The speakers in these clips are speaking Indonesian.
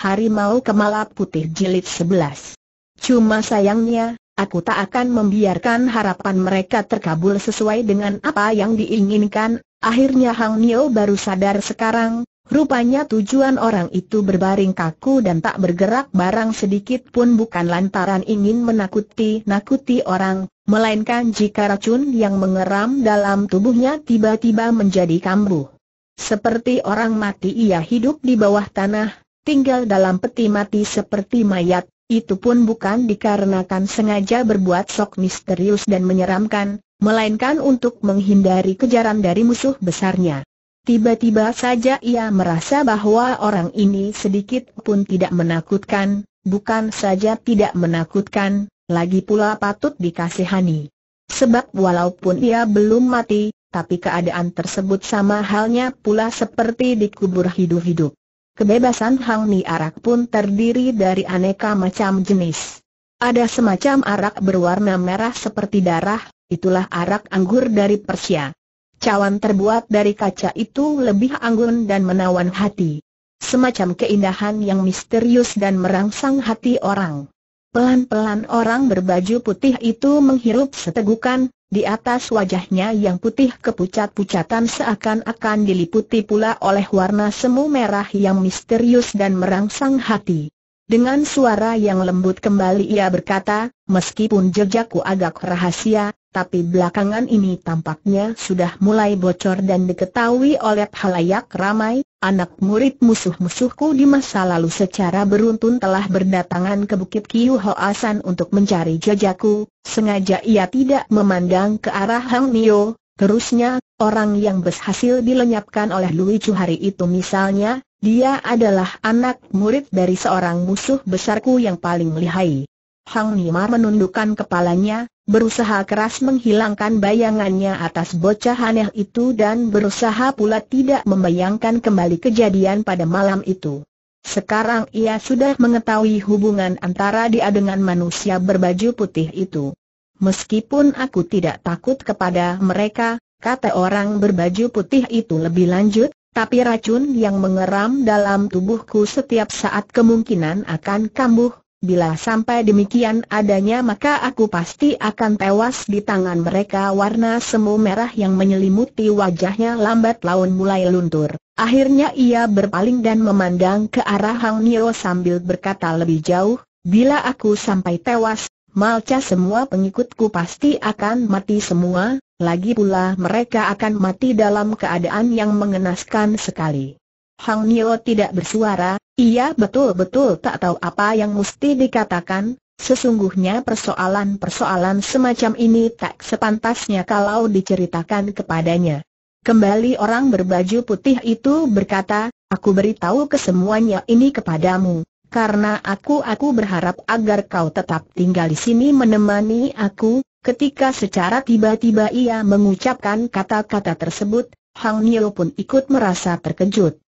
Harimau Kemala Putih Jilid 11. Cuma sayangnya, aku tak akan membiarkan harapan mereka terkabul sesuai dengan apa yang diinginkan, akhirnya Hang Nio baru sadar sekarang, rupanya tujuan orang itu berbaring kaku dan tak bergerak barang sedikit pun bukan lantaran ingin menakuti-nakuti orang, melainkan jika racun yang mengeram dalam tubuhnya tiba-tiba menjadi kambuh. Seperti orang mati ia hidup di bawah tanah, tinggal dalam peti mati seperti mayat, itu pun bukan dikarenakan sengaja berbuat sok misterius dan menyeramkan, melainkan untuk menghindari kejaran dari musuh besarnya. Tiba-tiba saja ia merasa bahwa orang ini sedikit pun tidak menakutkan, bukan saja tidak menakutkan, lagi pula patut dikasihani. Sebab walaupun ia belum mati, tapi keadaan tersebut sama halnya pula seperti dikubur hidup-hidup. Kebebasan ni arak pun terdiri dari aneka macam jenis. Ada semacam arak berwarna merah seperti darah, itulah arak anggur dari Persia. Cawan terbuat dari kaca itu lebih anggun dan menawan hati. Semacam keindahan yang misterius dan merangsang hati orang. Pelan-pelan orang berbaju putih itu menghirup setegukan, di atas wajahnya yang putih kepucat-pucatan seakan-akan diliputi pula oleh warna semu merah yang misterius dan merangsang hati. Dengan suara yang lembut kembali ia berkata, Meskipun jejakku agak rahasia, tapi belakangan ini tampaknya sudah mulai bocor dan diketahui oleh halayak ramai, anak murid musuh-musuhku di masa lalu secara beruntun telah berdatangan ke Bukit Kiyu Hoasan untuk mencari jejakku, sengaja ia tidak memandang ke arah Hang Nio, terusnya, orang yang berhasil dilenyapkan oleh Lui Chu hari itu misalnya, dia adalah anak murid dari seorang musuh besarku yang paling lihai. Hang Nima menundukkan kepalanya, berusaha keras menghilangkan bayangannya atas bocah aneh itu dan berusaha pula tidak membayangkan kembali kejadian pada malam itu. Sekarang ia sudah mengetahui hubungan antara dia dengan manusia berbaju putih itu. Meskipun aku tidak takut kepada mereka, kata orang berbaju putih itu lebih lanjut, tapi racun yang mengeram dalam tubuhku setiap saat kemungkinan akan kambuh, Bila sampai demikian adanya maka aku pasti akan tewas di tangan mereka Warna semu merah yang menyelimuti wajahnya lambat laun mulai luntur Akhirnya ia berpaling dan memandang ke arah Hang Nio sambil berkata lebih jauh Bila aku sampai tewas, malca semua pengikutku pasti akan mati semua Lagi pula mereka akan mati dalam keadaan yang mengenaskan sekali Hang Nio tidak bersuara, ia betul-betul tak tahu apa yang mesti dikatakan, sesungguhnya persoalan-persoalan semacam ini tak sepantasnya kalau diceritakan kepadanya. Kembali orang berbaju putih itu berkata, aku beritahu kesemuanya ini kepadamu, karena aku-aku berharap agar kau tetap tinggal di sini menemani aku, ketika secara tiba-tiba ia mengucapkan kata-kata tersebut, Hang Nio pun ikut merasa terkejut.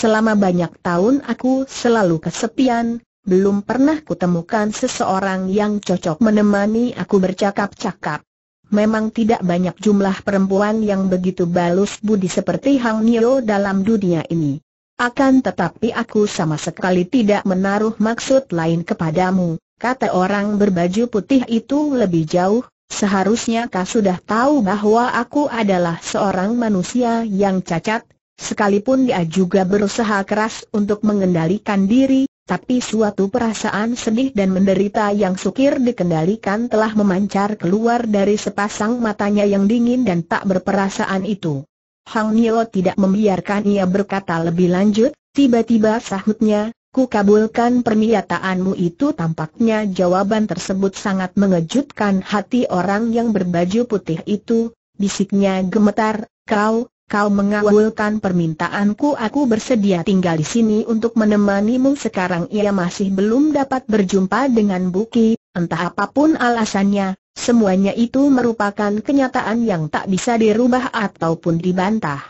Selama banyak tahun aku selalu kesepian, belum pernah kutemukan seseorang yang cocok menemani aku bercakap-cakap. Memang tidak banyak jumlah perempuan yang begitu balus budi seperti Hang Nio dalam dunia ini. Akan tetapi aku sama sekali tidak menaruh maksud lain kepadamu, kata orang berbaju putih itu lebih jauh, seharusnya kau sudah tahu bahwa aku adalah seorang manusia yang cacat, Sekalipun dia juga berusaha keras untuk mengendalikan diri, tapi suatu perasaan sedih dan menderita yang sukir dikendalikan telah memancar keluar dari sepasang matanya yang dingin dan tak berperasaan itu. Hang Nio tidak membiarkan ia berkata lebih lanjut, tiba-tiba sahutnya, ku kabulkan pernyataanmu itu tampaknya jawaban tersebut sangat mengejutkan hati orang yang berbaju putih itu, bisiknya gemetar, kau, Kau mengawulkan permintaanku aku bersedia tinggal di sini untuk menemanimu sekarang ia masih belum dapat berjumpa dengan Buki, entah apapun alasannya, semuanya itu merupakan kenyataan yang tak bisa dirubah ataupun dibantah.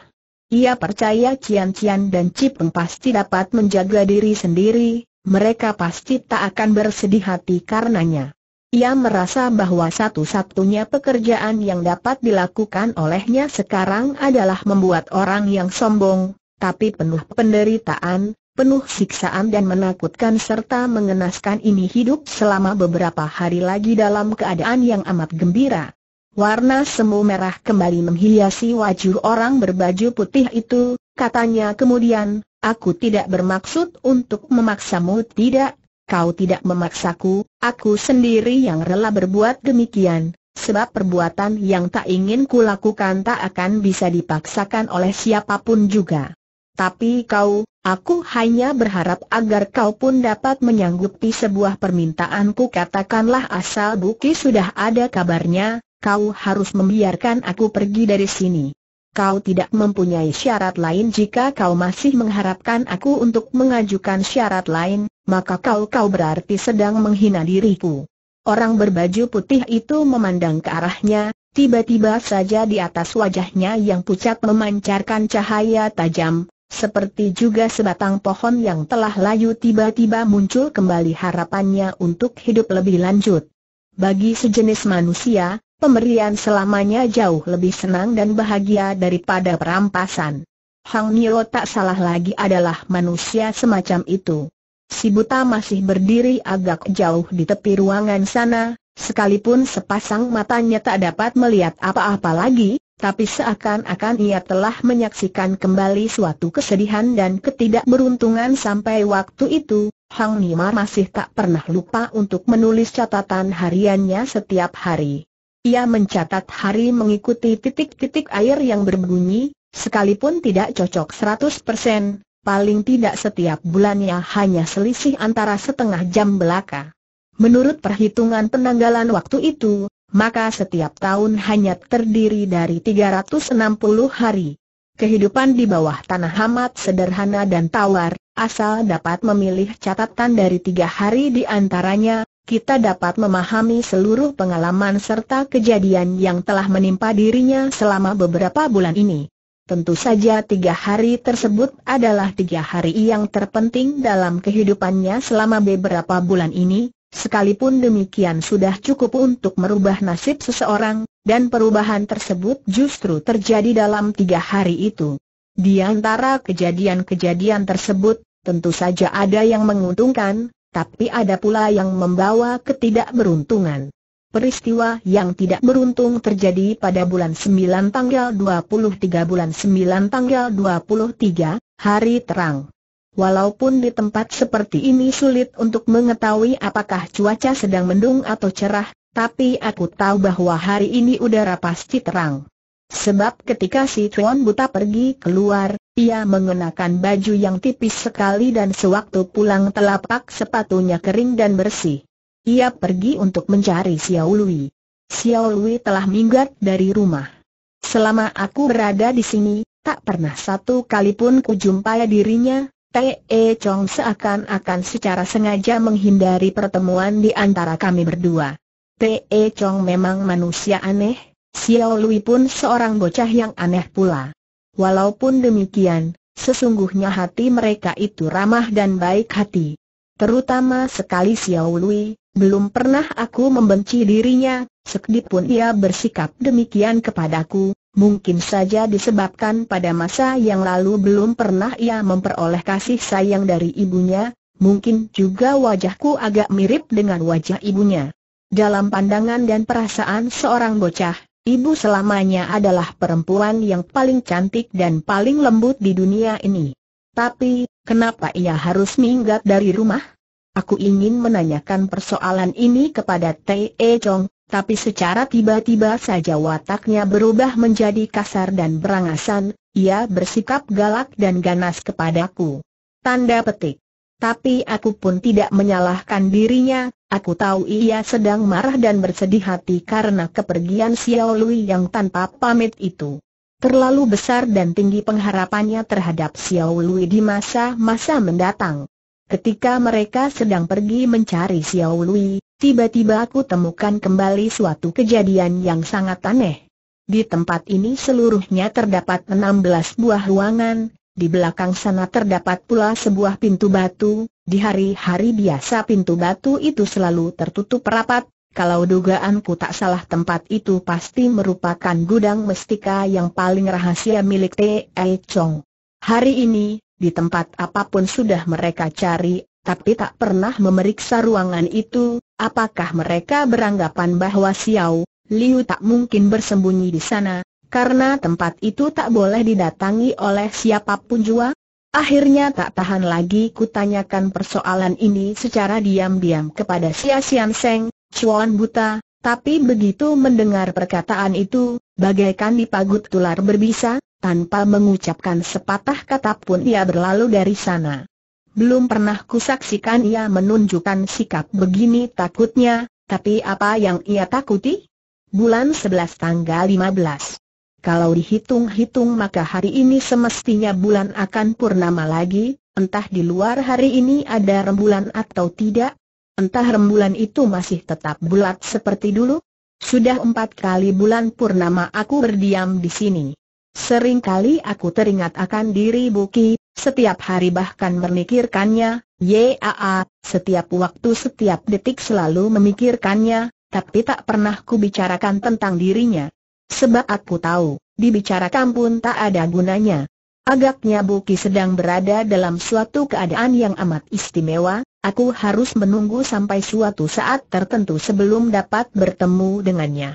Ia percaya Cian Cian dan Cipeng pasti dapat menjaga diri sendiri, mereka pasti tak akan bersedih hati karenanya. Ia merasa bahwa satu-satunya pekerjaan yang dapat dilakukan olehnya sekarang adalah membuat orang yang sombong, tapi penuh penderitaan, penuh siksaan dan menakutkan serta mengenaskan ini hidup selama beberapa hari lagi dalam keadaan yang amat gembira. Warna semu merah kembali menghiasi wajah orang berbaju putih itu, katanya kemudian, aku tidak bermaksud untuk memaksamu tidak, kau tidak memaksaku, aku sendiri yang rela berbuat demikian, sebab perbuatan yang tak ingin kulakukan tak akan bisa dipaksakan oleh siapapun juga. Tapi kau, aku hanya berharap agar kau pun dapat menyanggupi sebuah permintaanku katakanlah asal Buki sudah ada kabarnya, kau harus membiarkan aku pergi dari sini kau tidak mempunyai syarat lain jika kau masih mengharapkan aku untuk mengajukan syarat lain, maka kau-kau berarti sedang menghina diriku. Orang berbaju putih itu memandang ke arahnya, tiba-tiba saja di atas wajahnya yang pucat memancarkan cahaya tajam, seperti juga sebatang pohon yang telah layu tiba-tiba muncul kembali harapannya untuk hidup lebih lanjut. Bagi sejenis manusia, Pemberian selamanya jauh lebih senang dan bahagia daripada perampasan. Hang Nio tak salah lagi adalah manusia semacam itu. Si buta masih berdiri agak jauh di tepi ruangan sana, sekalipun sepasang matanya tak dapat melihat apa-apa lagi, tapi seakan-akan ia telah menyaksikan kembali suatu kesedihan dan ketidakberuntungan sampai waktu itu, Hang Nima masih tak pernah lupa untuk menulis catatan hariannya setiap hari. Ia mencatat hari mengikuti titik-titik air yang berbunyi, sekalipun tidak cocok 100%, paling tidak setiap bulannya hanya selisih antara setengah jam belaka. Menurut perhitungan penanggalan waktu itu, maka setiap tahun hanya terdiri dari 360 hari kehidupan di bawah tanah amat sederhana dan tawar, asal dapat memilih catatan dari tiga hari di antaranya, kita dapat memahami seluruh pengalaman serta kejadian yang telah menimpa dirinya selama beberapa bulan ini. Tentu saja tiga hari tersebut adalah tiga hari yang terpenting dalam kehidupannya selama beberapa bulan ini, sekalipun demikian sudah cukup untuk merubah nasib seseorang, dan perubahan tersebut justru terjadi dalam tiga hari itu. Di antara kejadian-kejadian tersebut, tentu saja ada yang menguntungkan, tapi ada pula yang membawa ketidakberuntungan. Peristiwa yang tidak beruntung terjadi pada bulan 9 tanggal 23 bulan 9 tanggal 23, hari terang. Walaupun di tempat seperti ini sulit untuk mengetahui apakah cuaca sedang mendung atau cerah, tapi aku tahu bahwa hari ini udara pasti terang. Sebab ketika si Tuan Buta pergi keluar, ia mengenakan baju yang tipis sekali dan sewaktu pulang telapak sepatunya kering dan bersih. Ia pergi untuk mencari Xiao Lui. Xiao Lui telah minggat dari rumah. Selama aku berada di sini, tak pernah satu kali pun kujumpai dirinya, T.E. E Chong seakan-akan secara sengaja menghindari pertemuan di antara kami berdua. P.E. Chong memang manusia aneh, Xiao Lui pun seorang bocah yang aneh pula. Walaupun demikian, sesungguhnya hati mereka itu ramah dan baik hati. Terutama sekali Xiao Lui, belum pernah aku membenci dirinya, sekalipun ia bersikap demikian kepadaku, mungkin saja disebabkan pada masa yang lalu belum pernah ia memperoleh kasih sayang dari ibunya, mungkin juga wajahku agak mirip dengan wajah ibunya. Dalam pandangan dan perasaan seorang bocah, ibu selamanya adalah perempuan yang paling cantik dan paling lembut di dunia ini. Tapi, kenapa ia harus minggat dari rumah? Aku ingin menanyakan persoalan ini kepada Tei e Chong, tapi secara tiba-tiba saja wataknya berubah menjadi kasar dan berangasan, ia bersikap galak dan ganas kepadaku. Tanda petik. Tapi aku pun tidak menyalahkan dirinya, aku tahu ia sedang marah dan bersedih hati karena kepergian Xiao Lui yang tanpa pamit itu. Terlalu besar dan tinggi pengharapannya terhadap Xiao Lui di masa-masa mendatang. Ketika mereka sedang pergi mencari Xiao Lui, tiba-tiba aku temukan kembali suatu kejadian yang sangat aneh. Di tempat ini seluruhnya terdapat 16 buah ruangan, di belakang sana terdapat pula sebuah pintu batu, di hari-hari biasa pintu batu itu selalu tertutup rapat, kalau dugaanku tak salah tempat itu pasti merupakan gudang mestika yang paling rahasia milik T.E. Chong. Hari ini, di tempat apapun sudah mereka cari, tapi tak pernah memeriksa ruangan itu, apakah mereka beranggapan bahwa Xiao, Liu tak mungkin bersembunyi di sana, karena tempat itu tak boleh didatangi oleh siapapun jua? Akhirnya tak tahan lagi kutanyakan persoalan ini secara diam-diam kepada Sia Asian Seng, Chuan Buta, tapi begitu mendengar perkataan itu, bagaikan dipagut tular berbisa, tanpa mengucapkan sepatah kata pun ia berlalu dari sana. Belum pernah kusaksikan ia menunjukkan sikap begini takutnya, tapi apa yang ia takuti? Bulan 11 tanggal 15 kalau dihitung-hitung maka hari ini semestinya bulan akan purnama lagi, entah di luar hari ini ada rembulan atau tidak, entah rembulan itu masih tetap bulat seperti dulu. Sudah empat kali bulan purnama aku berdiam di sini. Sering kali aku teringat akan diri Buki, setiap hari bahkan memikirkannya, yaa, setiap waktu setiap detik selalu memikirkannya, tapi tak pernah ku bicarakan tentang dirinya. Sebab aku tahu, dibicarakan pun tak ada gunanya. Agaknya Buki sedang berada dalam suatu keadaan yang amat istimewa, aku harus menunggu sampai suatu saat tertentu sebelum dapat bertemu dengannya.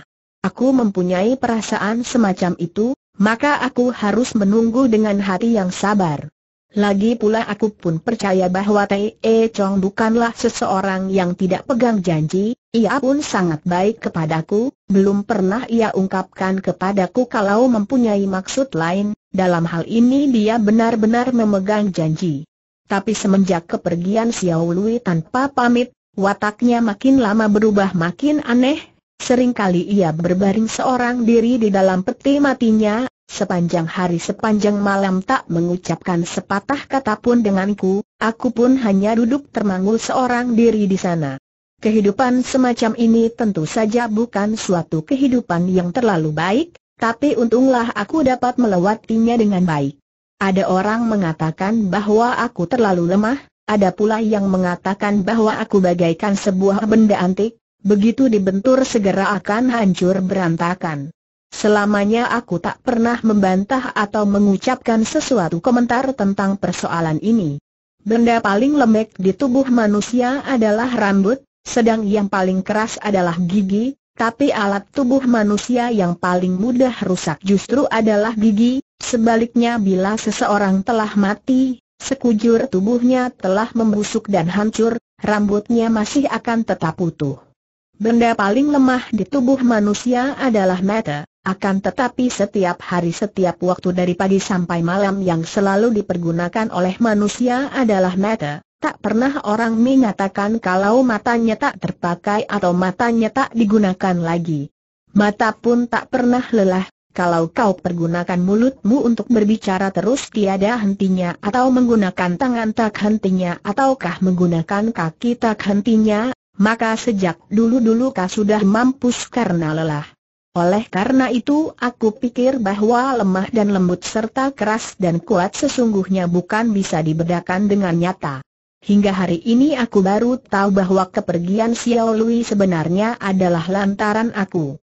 Aku mempunyai perasaan semacam itu, maka aku harus menunggu dengan hati yang sabar. Lagi pula aku pun percaya bahwa Tai E Chong bukanlah seseorang yang tidak pegang janji, ia pun sangat baik kepadaku, belum pernah ia ungkapkan kepadaku kalau mempunyai maksud lain, dalam hal ini dia benar-benar memegang janji. Tapi semenjak kepergian Xiao Lui tanpa pamit, wataknya makin lama berubah makin aneh, seringkali ia berbaring seorang diri di dalam peti matinya, sepanjang hari sepanjang malam tak mengucapkan sepatah kata pun denganku, aku pun hanya duduk termangu seorang diri di sana. Kehidupan semacam ini tentu saja bukan suatu kehidupan yang terlalu baik, tapi untunglah aku dapat melewatinya dengan baik. Ada orang mengatakan bahwa aku terlalu lemah, ada pula yang mengatakan bahwa aku bagaikan sebuah benda antik, begitu dibentur segera akan hancur berantakan. Selamanya aku tak pernah membantah atau mengucapkan sesuatu komentar tentang persoalan ini. Benda paling lembek di tubuh manusia adalah rambut, sedang yang paling keras adalah gigi, tapi alat tubuh manusia yang paling mudah rusak justru adalah gigi. Sebaliknya bila seseorang telah mati, sekujur tubuhnya telah membusuk dan hancur, rambutnya masih akan tetap utuh. Benda paling lemah di tubuh manusia adalah mata, akan tetapi setiap hari setiap waktu dari pagi sampai malam yang selalu dipergunakan oleh manusia adalah mata, Tak pernah orang mengatakan kalau matanya tak terpakai atau matanya tak digunakan lagi. Mata pun tak pernah lelah, kalau kau pergunakan mulutmu untuk berbicara terus tiada hentinya atau menggunakan tangan tak hentinya ataukah menggunakan kaki tak hentinya, maka sejak dulu-dulu kau sudah mampus karena lelah. Oleh karena itu aku pikir bahwa lemah dan lembut serta keras dan kuat sesungguhnya bukan bisa dibedakan dengan nyata. Hingga hari ini aku baru tahu bahwa kepergian Xiao Lui sebenarnya adalah lantaran aku.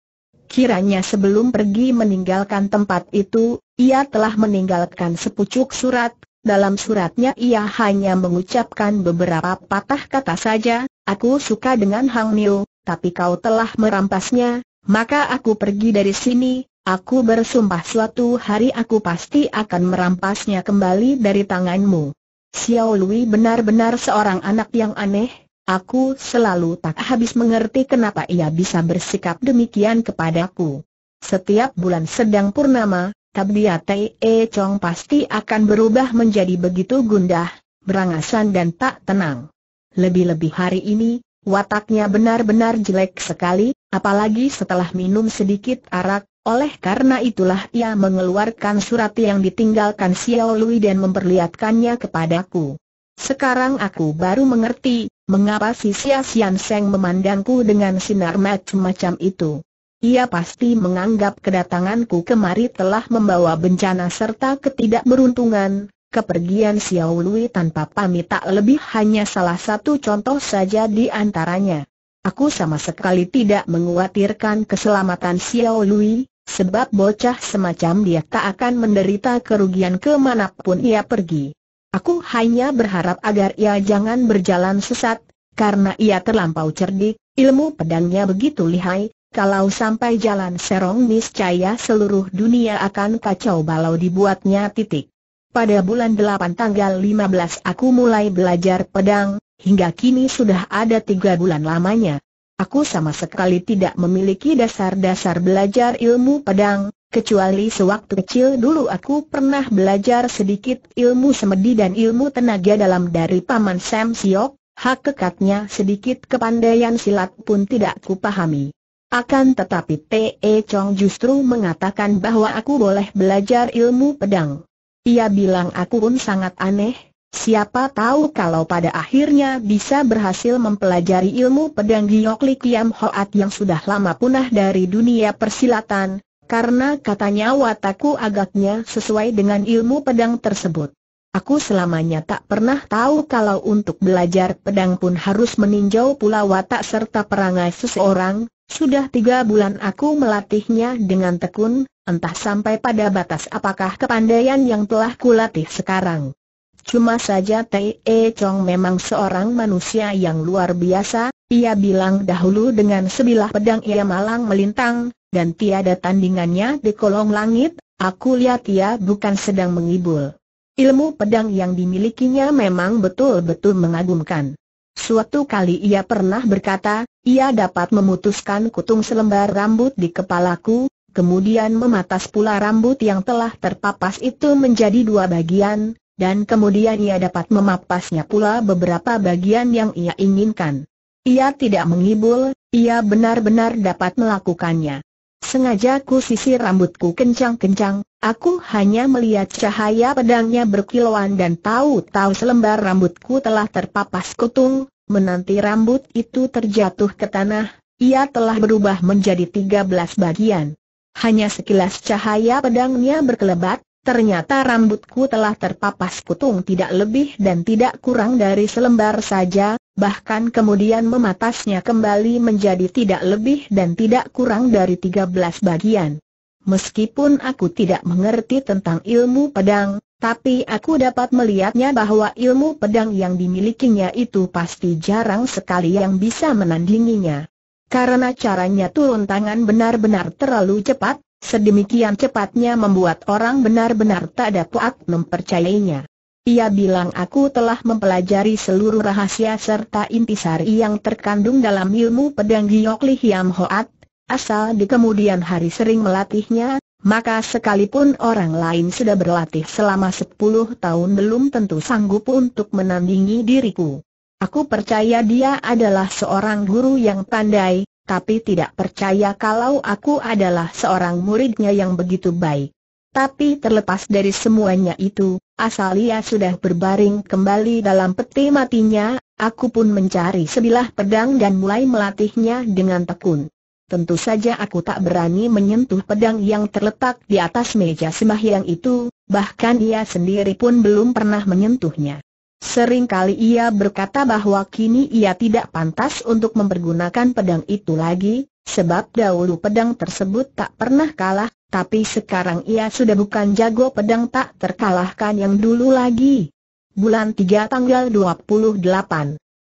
Kiranya sebelum pergi meninggalkan tempat itu, ia telah meninggalkan sepucuk surat, dalam suratnya ia hanya mengucapkan beberapa patah kata saja, aku suka dengan Hang Niu, tapi kau telah merampasnya, maka aku pergi dari sini, aku bersumpah suatu hari aku pasti akan merampasnya kembali dari tanganmu. Xiao Lui benar-benar seorang anak yang aneh, aku selalu tak habis mengerti kenapa ia bisa bersikap demikian kepadaku. Setiap bulan sedang purnama, Tabia Tai e Chong pasti akan berubah menjadi begitu gundah, berangasan dan tak tenang. Lebih-lebih hari ini, wataknya benar-benar jelek sekali, apalagi setelah minum sedikit arak, oleh karena itulah ia mengeluarkan surat yang ditinggalkan Xiao Lui dan memperlihatkannya kepadaku. Sekarang aku baru mengerti, mengapa si Xia Xian Seng memandangku dengan sinar macam-macam itu. Ia pasti menganggap kedatanganku kemari telah membawa bencana serta ketidakberuntungan, kepergian Xiao Lui tanpa pamit tak lebih hanya salah satu contoh saja di antaranya. Aku sama sekali tidak menguatirkan keselamatan Xiao Lui, sebab bocah semacam dia tak akan menderita kerugian kemanapun ia pergi. Aku hanya berharap agar ia jangan berjalan sesat, karena ia terlampau cerdik, ilmu pedangnya begitu lihai, kalau sampai jalan serong niscaya seluruh dunia akan kacau balau dibuatnya titik. Pada bulan 8 tanggal 15 aku mulai belajar pedang, hingga kini sudah ada tiga bulan lamanya, Aku sama sekali tidak memiliki dasar-dasar belajar ilmu pedang, kecuali sewaktu kecil dulu aku pernah belajar sedikit ilmu semedi dan ilmu tenaga dalam dari Paman Sam Siok, hak kekatnya sedikit kepandaian silat pun tidak kupahami. Akan tetapi T.E. Chong justru mengatakan bahwa aku boleh belajar ilmu pedang. Ia bilang aku pun sangat aneh, Siapa tahu kalau pada akhirnya bisa berhasil mempelajari ilmu pedang Giokli Kiam Hoat yang sudah lama punah dari dunia persilatan, karena katanya wataku agaknya sesuai dengan ilmu pedang tersebut. Aku selamanya tak pernah tahu kalau untuk belajar pedang pun harus meninjau pula watak serta perangai seseorang, sudah tiga bulan aku melatihnya dengan tekun, entah sampai pada batas apakah kepandaian yang telah kulatih sekarang. Cuma saja T.E. E Chong memang seorang manusia yang luar biasa, ia bilang dahulu dengan sebilah pedang ia malang melintang, dan tiada tandingannya di kolong langit, aku lihat ia bukan sedang mengibul. Ilmu pedang yang dimilikinya memang betul-betul mengagumkan. Suatu kali ia pernah berkata, ia dapat memutuskan kutung selembar rambut di kepalaku, kemudian mematas pula rambut yang telah terpapas itu menjadi dua bagian, dan kemudian ia dapat memapasnya pula beberapa bagian yang ia inginkan. Ia tidak mengibul, ia benar-benar dapat melakukannya. Sengaja ku sisir rambutku kencang-kencang, aku hanya melihat cahaya pedangnya berkilauan dan tahu-tahu selembar rambutku telah terpapas kutung, menanti rambut itu terjatuh ke tanah, ia telah berubah menjadi 13 bagian. Hanya sekilas cahaya pedangnya berkelebat, Ternyata rambutku telah terpapas kutung tidak lebih dan tidak kurang dari selembar saja, bahkan kemudian mematasnya kembali menjadi tidak lebih dan tidak kurang dari tiga belas bagian. Meskipun aku tidak mengerti tentang ilmu pedang, tapi aku dapat melihatnya bahwa ilmu pedang yang dimilikinya itu pasti jarang sekali yang bisa menandinginya. Karena caranya turun tangan benar-benar terlalu cepat, Sedemikian cepatnya membuat orang benar-benar tak dapat mempercayainya. Ia bilang aku telah mempelajari seluruh rahasia serta intisari yang terkandung dalam ilmu pedang Giok Li Hoat, asal di kemudian hari sering melatihnya, maka sekalipun orang lain sudah berlatih selama 10 tahun belum tentu sanggup untuk menandingi diriku. Aku percaya dia adalah seorang guru yang pandai, tapi tidak percaya kalau aku adalah seorang muridnya yang begitu baik. Tapi terlepas dari semuanya itu, asal ia sudah berbaring kembali dalam peti matinya, aku pun mencari sebilah pedang dan mulai melatihnya dengan tekun. Tentu saja aku tak berani menyentuh pedang yang terletak di atas meja sembahyang itu, bahkan ia sendiri pun belum pernah menyentuhnya. Sering kali ia berkata bahwa kini ia tidak pantas untuk mempergunakan pedang itu lagi, sebab dahulu pedang tersebut tak pernah kalah, tapi sekarang ia sudah bukan jago pedang tak terkalahkan yang dulu lagi. Bulan 3 tanggal 28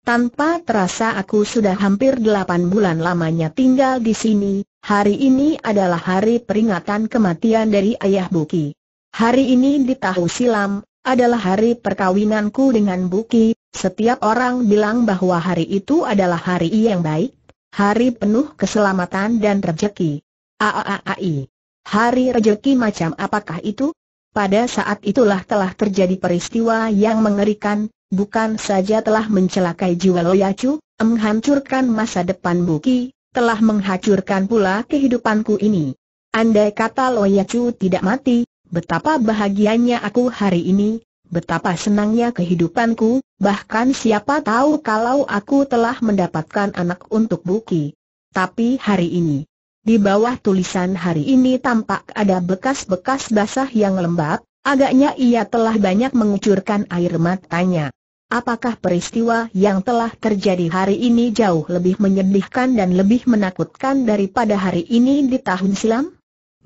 tanpa terasa aku sudah hampir delapan bulan lamanya tinggal di sini, hari ini adalah hari peringatan kematian dari Ayah Buki. Hari ini di tahun silam, adalah hari perkawinanku dengan Buki, setiap orang bilang bahwa hari itu adalah hari yang baik, hari penuh keselamatan dan rejeki. Aaai. Hari rejeki macam apakah itu? Pada saat itulah telah terjadi peristiwa yang mengerikan, bukan saja telah mencelakai jiwa Loyacu, menghancurkan masa depan Buki, telah menghancurkan pula kehidupanku ini. Andai kata Loyacu tidak mati, Betapa bahagianya aku hari ini, betapa senangnya kehidupanku, bahkan siapa tahu kalau aku telah mendapatkan anak untuk Buki. Tapi hari ini, di bawah tulisan hari ini tampak ada bekas-bekas basah yang lembab, agaknya ia telah banyak mengucurkan air matanya. Apakah peristiwa yang telah terjadi hari ini jauh lebih menyedihkan dan lebih menakutkan daripada hari ini di tahun silam?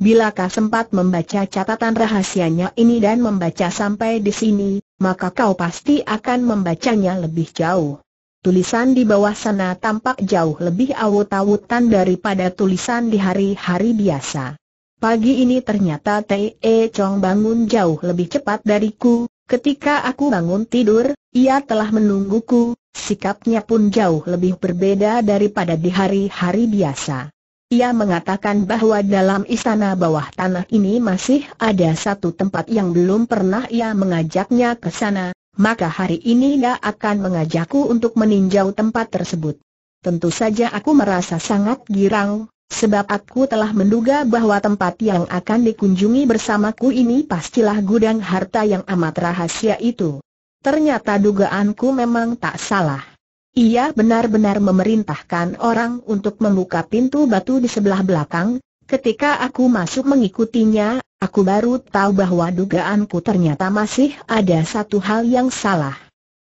Bilakah sempat membaca catatan rahasianya ini dan membaca sampai di sini, maka kau pasti akan membacanya lebih jauh. Tulisan di bawah sana tampak jauh lebih awut-awutan daripada tulisan di hari-hari biasa. Pagi ini ternyata T.E. E Chong bangun jauh lebih cepat dariku, ketika aku bangun tidur, ia telah menungguku, sikapnya pun jauh lebih berbeda daripada di hari-hari biasa. Ia mengatakan bahwa dalam istana bawah tanah ini masih ada satu tempat yang belum pernah ia mengajaknya ke sana, maka hari ini ia akan mengajakku untuk meninjau tempat tersebut. Tentu saja aku merasa sangat girang, sebab aku telah menduga bahwa tempat yang akan dikunjungi bersamaku ini pastilah gudang harta yang amat rahasia itu. Ternyata dugaanku memang tak salah. Ia benar-benar memerintahkan orang untuk membuka pintu batu di sebelah belakang, ketika aku masuk mengikutinya, aku baru tahu bahwa dugaanku ternyata masih ada satu hal yang salah.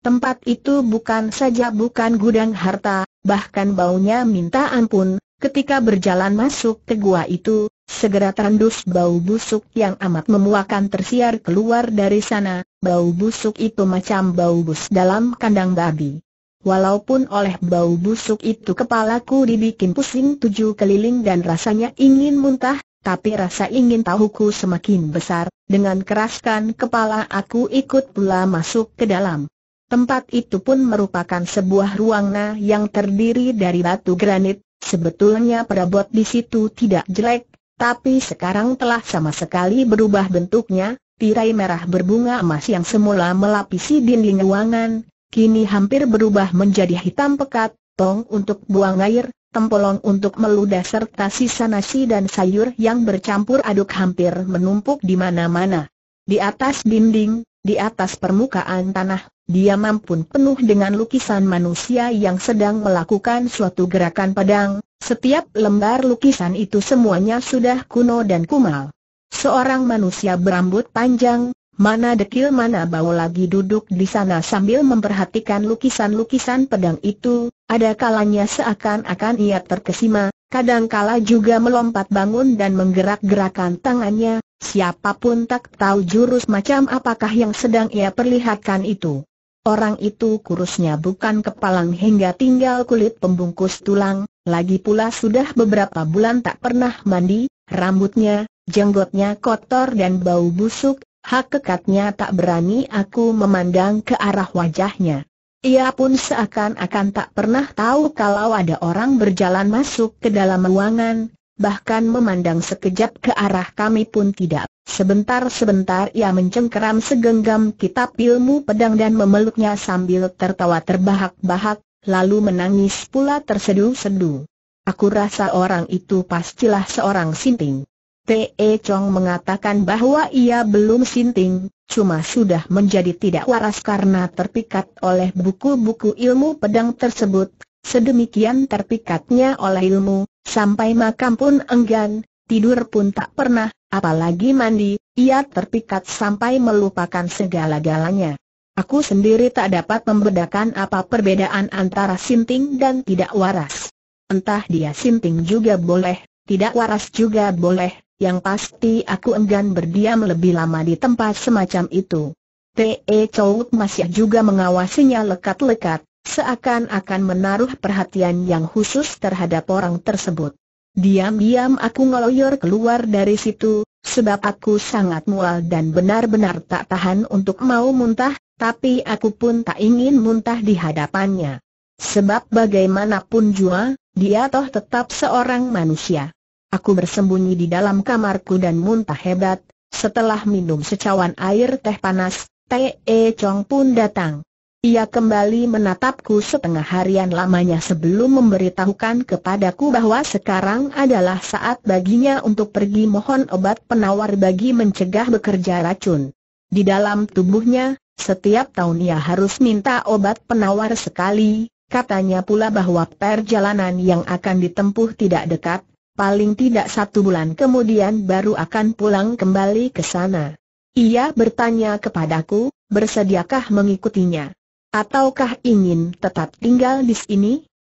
Tempat itu bukan saja bukan gudang harta, bahkan baunya minta ampun, ketika berjalan masuk ke gua itu, segera terendus bau busuk yang amat memuakan tersiar keluar dari sana, bau busuk itu macam bau bus dalam kandang babi. Walaupun oleh bau busuk itu kepalaku dibikin pusing tujuh keliling dan rasanya ingin muntah, tapi rasa ingin tahuku semakin besar, dengan keraskan kepala aku ikut pula masuk ke dalam. Tempat itu pun merupakan sebuah ruangna yang terdiri dari batu granit, sebetulnya perabot di situ tidak jelek, tapi sekarang telah sama sekali berubah bentuknya, tirai merah berbunga emas yang semula melapisi dinding ruangan, kini hampir berubah menjadi hitam pekat, tong untuk buang air, tempolong untuk meludah serta sisa nasi dan sayur yang bercampur aduk hampir menumpuk di mana-mana. Di atas dinding, di atas permukaan tanah, diamam pun penuh dengan lukisan manusia yang sedang melakukan suatu gerakan pedang, setiap lembar lukisan itu semuanya sudah kuno dan kumal. Seorang manusia berambut panjang, Mana dekil mana bau lagi duduk di sana sambil memperhatikan lukisan-lukisan pedang itu, ada kalanya seakan-akan ia terkesima, kadangkala juga melompat bangun dan menggerak-gerakan tangannya, siapapun tak tahu jurus macam apakah yang sedang ia perlihatkan itu. Orang itu kurusnya bukan kepalang hingga tinggal kulit pembungkus tulang, lagi pula sudah beberapa bulan tak pernah mandi, rambutnya, jenggotnya kotor dan bau busuk, Hak kekatnya tak berani aku memandang ke arah wajahnya. Ia pun seakan-akan tak pernah tahu kalau ada orang berjalan masuk ke dalam ruangan, bahkan memandang sekejap ke arah kami pun tidak. Sebentar-sebentar ia mencengkeram segenggam kitab ilmu pedang dan memeluknya sambil tertawa terbahak-bahak, lalu menangis pula terseduh-seduh. Aku rasa orang itu pastilah seorang sinting. T.E. Chong mengatakan bahwa ia belum sinting, cuma sudah menjadi tidak waras karena terpikat oleh buku-buku ilmu pedang tersebut, sedemikian terpikatnya oleh ilmu, sampai makam pun enggan, tidur pun tak pernah, apalagi mandi, ia terpikat sampai melupakan segala-galanya. Aku sendiri tak dapat membedakan apa perbedaan antara sinting dan tidak waras. Entah dia sinting juga boleh, tidak waras juga boleh, yang pasti aku enggan berdiam lebih lama di tempat semacam itu. T.E. Chowut masih juga mengawasinya lekat-lekat, seakan-akan menaruh perhatian yang khusus terhadap orang tersebut. Diam-diam aku ngeloyor keluar dari situ, sebab aku sangat mual dan benar-benar tak tahan untuk mau muntah, tapi aku pun tak ingin muntah di hadapannya. Sebab bagaimanapun jua, dia toh tetap seorang manusia. Aku bersembunyi di dalam kamarku dan muntah hebat. Setelah minum secawan air teh panas, T.E. E Chong pun datang. Ia kembali menatapku setengah harian lamanya sebelum memberitahukan kepadaku bahwa sekarang adalah saat baginya untuk pergi mohon obat penawar bagi mencegah bekerja racun. Di dalam tubuhnya, setiap tahun ia harus minta obat penawar sekali, katanya pula bahwa perjalanan yang akan ditempuh tidak dekat, paling tidak satu bulan kemudian baru akan pulang kembali ke sana. Ia bertanya kepadaku, bersediakah mengikutinya? Ataukah ingin tetap tinggal di sini?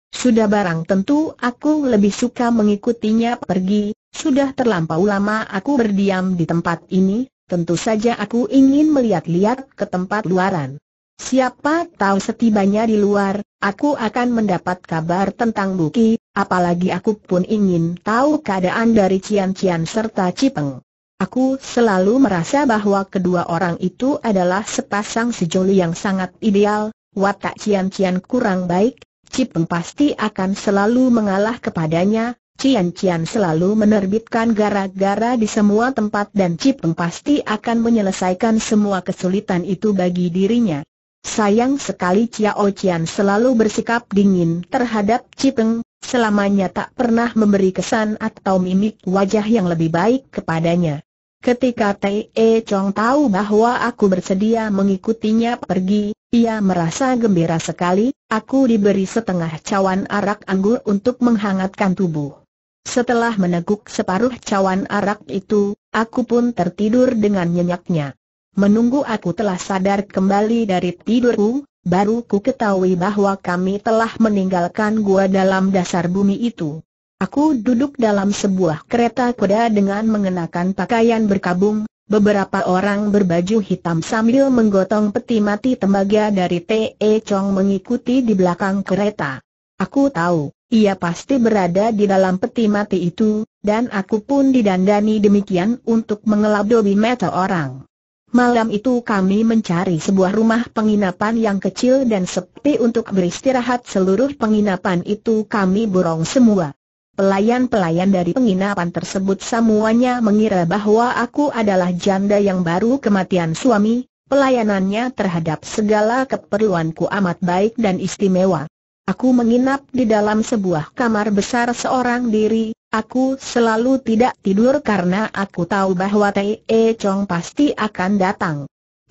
Sudah barang tentu aku lebih suka mengikutinya pergi, sudah terlampau lama aku berdiam di tempat ini, tentu saja aku ingin melihat-lihat ke tempat luaran. Siapa tahu setibanya di luar, aku akan mendapat kabar tentang Buki, apalagi aku pun ingin tahu keadaan dari Cian Cian serta Cipeng. Aku selalu merasa bahwa kedua orang itu adalah sepasang sejoli yang sangat ideal, watak Cian Cian kurang baik, Cipeng pasti akan selalu mengalah kepadanya, Cian Cian selalu menerbitkan gara-gara di semua tempat dan Cipeng pasti akan menyelesaikan semua kesulitan itu bagi dirinya. Sayang sekali Cia Cian selalu bersikap dingin terhadap Cipeng, selamanya tak pernah memberi kesan atau mimik wajah yang lebih baik kepadanya. Ketika T.E. Chong tahu bahwa aku bersedia mengikutinya pergi, ia merasa gembira sekali, aku diberi setengah cawan arak anggur untuk menghangatkan tubuh. Setelah meneguk separuh cawan arak itu, aku pun tertidur dengan nyenyaknya. Menunggu aku telah sadar kembali dari tidurku, baru ku ketahui bahwa kami telah meninggalkan gua dalam dasar bumi itu. Aku duduk dalam sebuah kereta kuda dengan mengenakan pakaian berkabung, beberapa orang berbaju hitam sambil menggotong peti mati tembaga dari T.E. Chong mengikuti di belakang kereta. Aku tahu, ia pasti berada di dalam peti mati itu, dan aku pun didandani demikian untuk mengelabui mata orang. Malam itu kami mencari sebuah rumah penginapan yang kecil dan sepi untuk beristirahat seluruh penginapan itu kami borong semua. Pelayan-pelayan dari penginapan tersebut semuanya mengira bahwa aku adalah janda yang baru kematian suami, pelayanannya terhadap segala keperluanku amat baik dan istimewa. Aku menginap di dalam sebuah kamar besar seorang diri, Aku selalu tidak tidur karena aku tahu bahwa Tae e Chong pasti akan datang.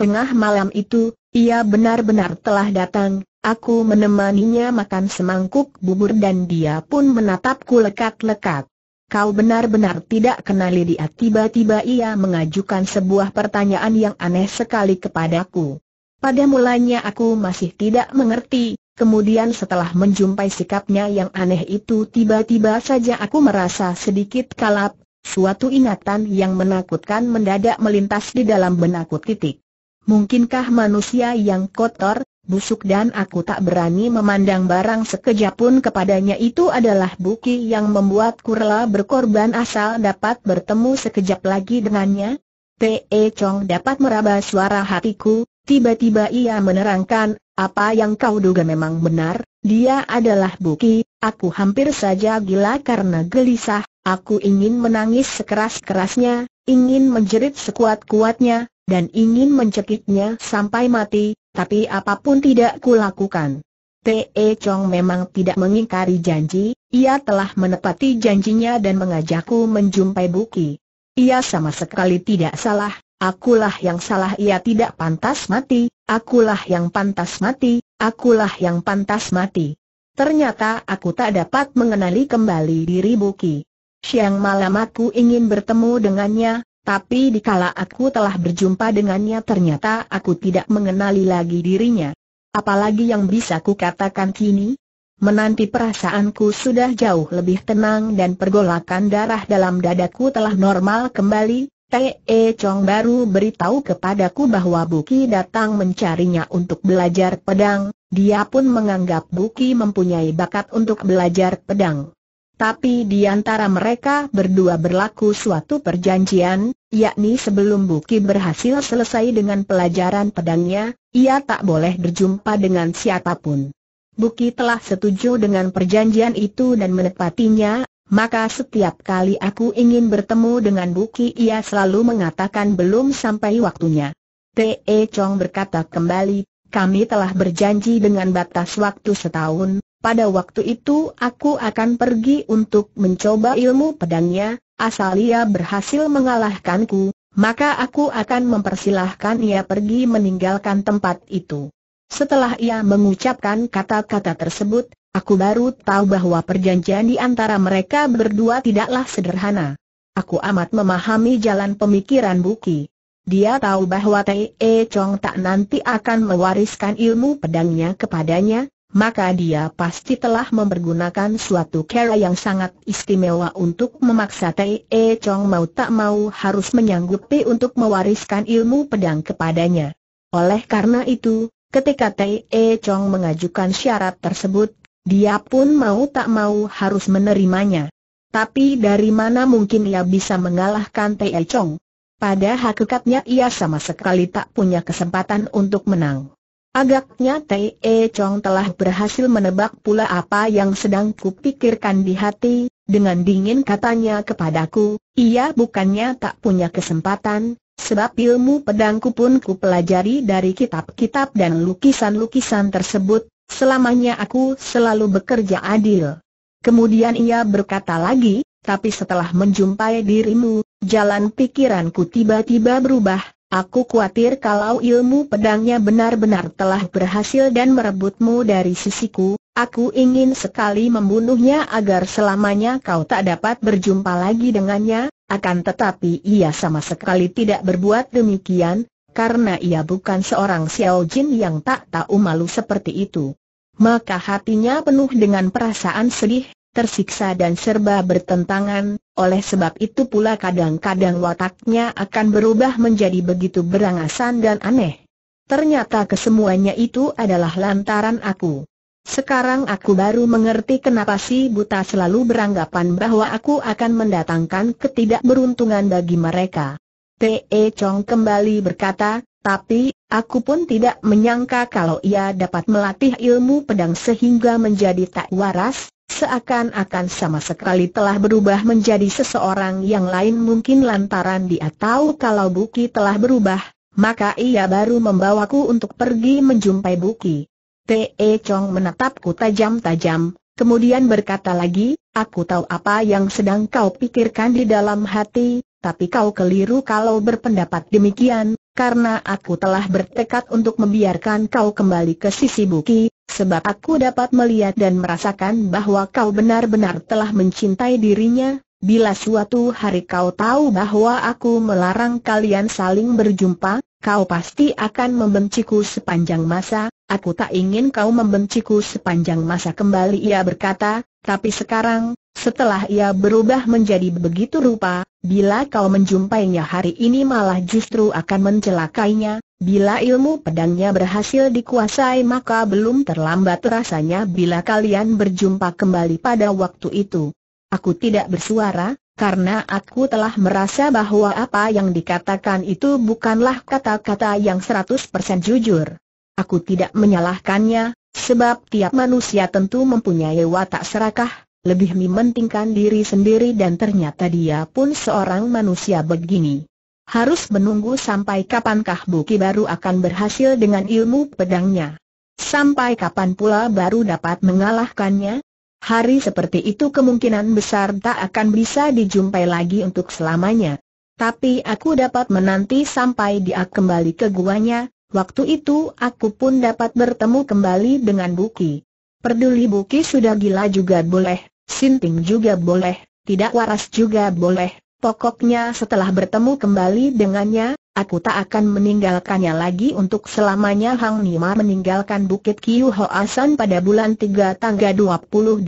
Tengah malam itu, ia benar-benar telah datang, aku menemaninya makan semangkuk bubur dan dia pun menatapku lekat-lekat. Kau benar-benar tidak kenali dia tiba-tiba ia mengajukan sebuah pertanyaan yang aneh sekali kepadaku. Pada mulanya aku masih tidak mengerti, Kemudian setelah menjumpai sikapnya yang aneh itu tiba-tiba saja aku merasa sedikit kalap, suatu ingatan yang menakutkan mendadak melintas di dalam benakku titik. Mungkinkah manusia yang kotor, busuk dan aku tak berani memandang barang sekejap pun kepadanya itu adalah buki yang membuat kurla berkorban asal dapat bertemu sekejap lagi dengannya? T.E. Chong dapat meraba suara hatiku, tiba-tiba ia menerangkan, apa yang kau duga memang benar, dia adalah Buki, aku hampir saja gila karena gelisah, aku ingin menangis sekeras-kerasnya, ingin menjerit sekuat-kuatnya, dan ingin mencekiknya sampai mati, tapi apapun tidak kulakukan. T.E. Chong memang tidak mengingkari janji, ia telah menepati janjinya dan mengajakku menjumpai Buki. Ia sama sekali tidak salah, akulah yang salah ia tidak pantas mati, Akulah yang pantas mati, akulah yang pantas mati. Ternyata aku tak dapat mengenali kembali diri Buki. Siang malam aku ingin bertemu dengannya, tapi dikala aku telah berjumpa dengannya ternyata aku tidak mengenali lagi dirinya. Apalagi yang bisa ku katakan kini? Menanti perasaanku sudah jauh lebih tenang dan pergolakan darah dalam dadaku telah normal kembali, T.E. Chong baru beritahu kepadaku bahwa Buki datang mencarinya untuk belajar pedang, dia pun menganggap Buki mempunyai bakat untuk belajar pedang. Tapi di antara mereka berdua berlaku suatu perjanjian, yakni sebelum Buki berhasil selesai dengan pelajaran pedangnya, ia tak boleh berjumpa dengan siapapun. Buki telah setuju dengan perjanjian itu dan menepatinya, maka setiap kali aku ingin bertemu dengan Buki ia selalu mengatakan belum sampai waktunya. T.E. Chong berkata kembali, kami telah berjanji dengan batas waktu setahun, pada waktu itu aku akan pergi untuk mencoba ilmu pedangnya, asal ia berhasil mengalahkanku, maka aku akan mempersilahkan ia pergi meninggalkan tempat itu. Setelah ia mengucapkan kata-kata tersebut, Aku baru tahu bahwa perjanjian di antara mereka berdua tidaklah sederhana. Aku amat memahami jalan pemikiran Buki. Dia tahu bahwa Tai e Chong tak nanti akan mewariskan ilmu pedangnya kepadanya, maka dia pasti telah mempergunakan suatu cara yang sangat istimewa untuk memaksa Tai e Chong mau tak mau harus menyanggupi untuk mewariskan ilmu pedang kepadanya. Oleh karena itu, Ketika Tai E Chong mengajukan syarat tersebut, dia pun mau tak mau harus menerimanya. Tapi dari mana mungkin ia bisa mengalahkan Tei Chong? Pada hakikatnya ia sama sekali tak punya kesempatan untuk menang. Agaknya Tei Chong telah berhasil menebak pula apa yang sedang kupikirkan di hati, dengan dingin katanya kepadaku, ia bukannya tak punya kesempatan, Sebab ilmu pedangku pun kupelajari dari kitab-kitab dan lukisan-lukisan tersebut, Selamanya aku selalu bekerja adil. Kemudian ia berkata lagi, tapi setelah menjumpai dirimu, jalan pikiranku tiba-tiba berubah, aku khawatir kalau ilmu pedangnya benar-benar telah berhasil dan merebutmu dari sisiku, aku ingin sekali membunuhnya agar selamanya kau tak dapat berjumpa lagi dengannya, akan tetapi ia sama sekali tidak berbuat demikian, karena ia bukan seorang Xiao Jin yang tak tahu malu seperti itu. Maka hatinya penuh dengan perasaan sedih, tersiksa dan serba bertentangan, oleh sebab itu pula kadang-kadang wataknya akan berubah menjadi begitu berangasan dan aneh. Ternyata kesemuanya itu adalah lantaran aku. Sekarang aku baru mengerti kenapa si buta selalu beranggapan bahwa aku akan mendatangkan ketidakberuntungan bagi mereka. T.E. Chong kembali berkata, tapi, aku pun tidak menyangka kalau ia dapat melatih ilmu pedang sehingga menjadi tak waras, seakan-akan sama sekali telah berubah menjadi seseorang yang lain mungkin lantaran dia tahu kalau Buki telah berubah, maka ia baru membawaku untuk pergi menjumpai Buki. T.E. Chong menatapku tajam-tajam, kemudian berkata lagi, aku tahu apa yang sedang kau pikirkan di dalam hati, tapi kau keliru kalau berpendapat demikian, karena aku telah bertekad untuk membiarkan kau kembali ke sisi buki, sebab aku dapat melihat dan merasakan bahwa kau benar-benar telah mencintai dirinya, bila suatu hari kau tahu bahwa aku melarang kalian saling berjumpa, kau pasti akan membenciku sepanjang masa, aku tak ingin kau membenciku sepanjang masa kembali ia berkata, tapi sekarang, setelah ia berubah menjadi begitu rupa, bila kau menjumpainya hari ini malah justru akan mencelakainya, bila ilmu pedangnya berhasil dikuasai maka belum terlambat rasanya bila kalian berjumpa kembali pada waktu itu. Aku tidak bersuara, karena aku telah merasa bahwa apa yang dikatakan itu bukanlah kata-kata yang 100% jujur. Aku tidak menyalahkannya, sebab tiap manusia tentu mempunyai watak serakah, lebih mementingkan diri sendiri dan ternyata dia pun seorang manusia begini. Harus menunggu sampai kapankah Buki baru akan berhasil dengan ilmu pedangnya. Sampai kapan pula baru dapat mengalahkannya? Hari seperti itu kemungkinan besar tak akan bisa dijumpai lagi untuk selamanya. Tapi aku dapat menanti sampai dia kembali ke guanya, waktu itu aku pun dapat bertemu kembali dengan Buki. Perduli Buki sudah gila juga boleh, Sinting juga boleh, tidak waras juga boleh, pokoknya setelah bertemu kembali dengannya, aku tak akan meninggalkannya lagi untuk selamanya Hang Nima meninggalkan Bukit Kiu Hoasan pada bulan 3 tanggal 28.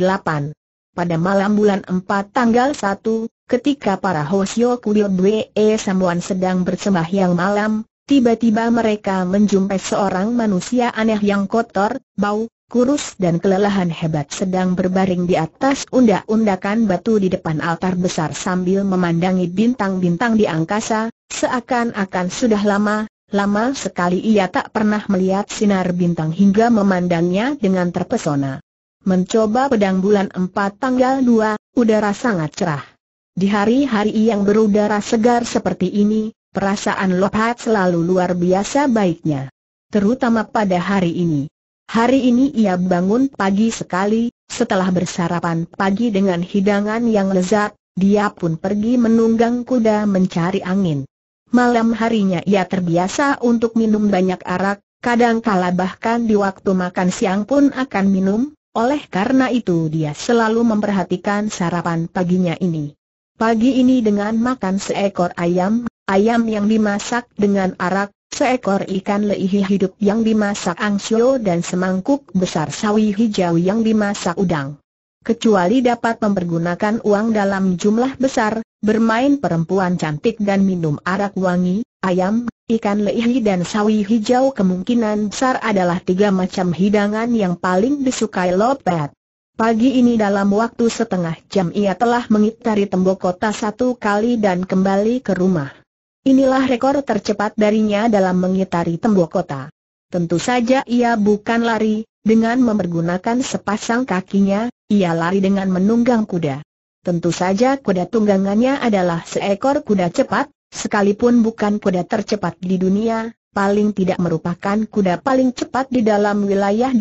Pada malam bulan 4 tanggal 1, ketika para Hosio Kuil Bwe e Samuan sedang bersembahyang malam, Tiba-tiba mereka menjumpai seorang manusia aneh yang kotor, bau, kurus dan kelelahan hebat sedang berbaring di atas undak-undakan batu di depan altar besar sambil memandangi bintang-bintang di angkasa, seakan-akan sudah lama, lama sekali ia tak pernah melihat sinar bintang hingga memandangnya dengan terpesona. Mencoba pedang bulan 4 tanggal 2, udara sangat cerah. Di hari-hari yang berudara segar seperti ini, perasaan Lopat selalu luar biasa baiknya. Terutama pada hari ini. Hari ini ia bangun pagi sekali, setelah bersarapan pagi dengan hidangan yang lezat, dia pun pergi menunggang kuda mencari angin. Malam harinya ia terbiasa untuk minum banyak arak, kadang-kala bahkan di waktu makan siang pun akan minum, oleh karena itu dia selalu memperhatikan sarapan paginya ini. Pagi ini dengan makan seekor ayam, ayam yang dimasak dengan arak, seekor ikan leihi hidup yang dimasak angsio dan semangkuk besar sawi hijau yang dimasak udang. Kecuali dapat mempergunakan uang dalam jumlah besar, bermain perempuan cantik dan minum arak wangi, ayam, ikan leihi dan sawi hijau kemungkinan besar adalah tiga macam hidangan yang paling disukai Lopet. Pagi ini dalam waktu setengah jam ia telah mengitari tembok kota satu kali dan kembali ke rumah. Inilah rekor tercepat darinya dalam mengitari tembok kota. Tentu saja ia bukan lari, dengan memergunakan sepasang kakinya, ia lari dengan menunggang kuda. Tentu saja kuda tunggangannya adalah seekor kuda cepat, sekalipun bukan kuda tercepat di dunia, paling tidak merupakan kuda paling cepat di dalam wilayah 18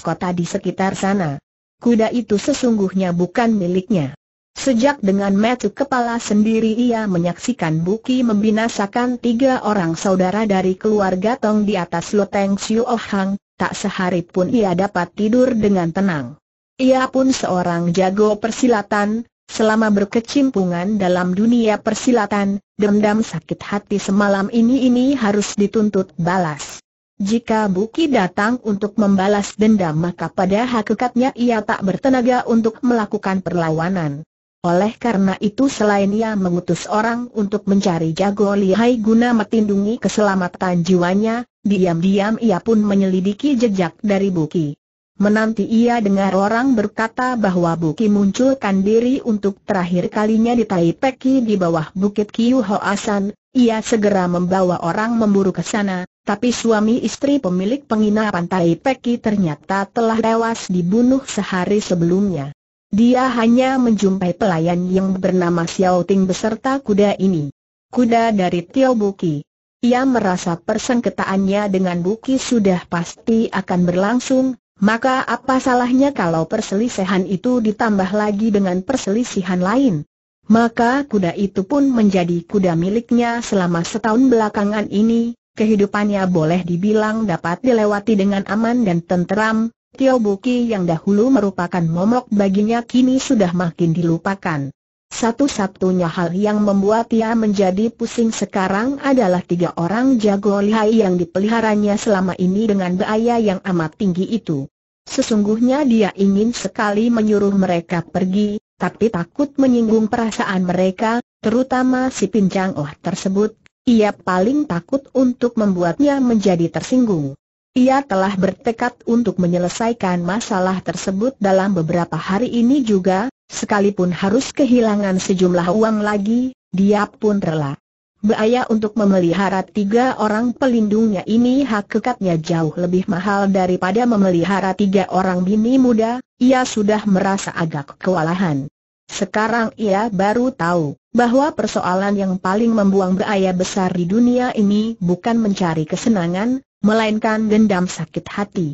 kota di sekitar sana. Kuda itu sesungguhnya bukan miliknya. Sejak dengan metu kepala sendiri ia menyaksikan Buki membinasakan tiga orang saudara dari keluarga Tong di atas loteng Oh Hang, tak sehari pun ia dapat tidur dengan tenang. Ia pun seorang jago persilatan, selama berkecimpungan dalam dunia persilatan, dendam sakit hati semalam ini-ini harus dituntut balas. Jika Buki datang untuk membalas dendam maka pada hakikatnya ia tak bertenaga untuk melakukan perlawanan. Oleh karena itu selain ia mengutus orang untuk mencari jago lihai guna metindungi keselamatan jiwanya, diam-diam ia pun menyelidiki jejak dari Buki. Menanti ia dengar orang berkata bahwa Buki munculkan diri untuk terakhir kalinya di Taipeki di bawah Bukit Kiu Hoasan, ia segera membawa orang memburu ke sana, tapi suami istri pemilik penginapan Tai ternyata telah tewas dibunuh sehari sebelumnya. Dia hanya menjumpai pelayan yang bernama Xiao Ting beserta kuda ini. Kuda dari Tio Buki. Ia merasa persengketaannya dengan Buki sudah pasti akan berlangsung, maka apa salahnya kalau perselisihan itu ditambah lagi dengan perselisihan lain? Maka kuda itu pun menjadi kuda miliknya selama setahun belakangan ini, kehidupannya boleh dibilang dapat dilewati dengan aman dan tenteram, Tio Buki yang dahulu merupakan momok baginya kini sudah makin dilupakan. Satu-satunya hal yang membuat ia menjadi pusing sekarang adalah tiga orang jago lihai yang dipeliharanya selama ini dengan bahaya yang amat tinggi itu. Sesungguhnya dia ingin sekali menyuruh mereka pergi, tapi takut menyinggung perasaan mereka, terutama si pincang oh tersebut, ia paling takut untuk membuatnya menjadi tersinggung. Ia telah bertekad untuk menyelesaikan masalah tersebut dalam beberapa hari ini juga, sekalipun harus kehilangan sejumlah uang lagi, dia pun rela. Biaya untuk memelihara tiga orang pelindungnya ini hakikatnya jauh lebih mahal daripada memelihara tiga orang bini muda, ia sudah merasa agak kewalahan. Sekarang ia baru tahu bahwa persoalan yang paling membuang biaya besar di dunia ini bukan mencari kesenangan, melainkan gendam sakit hati.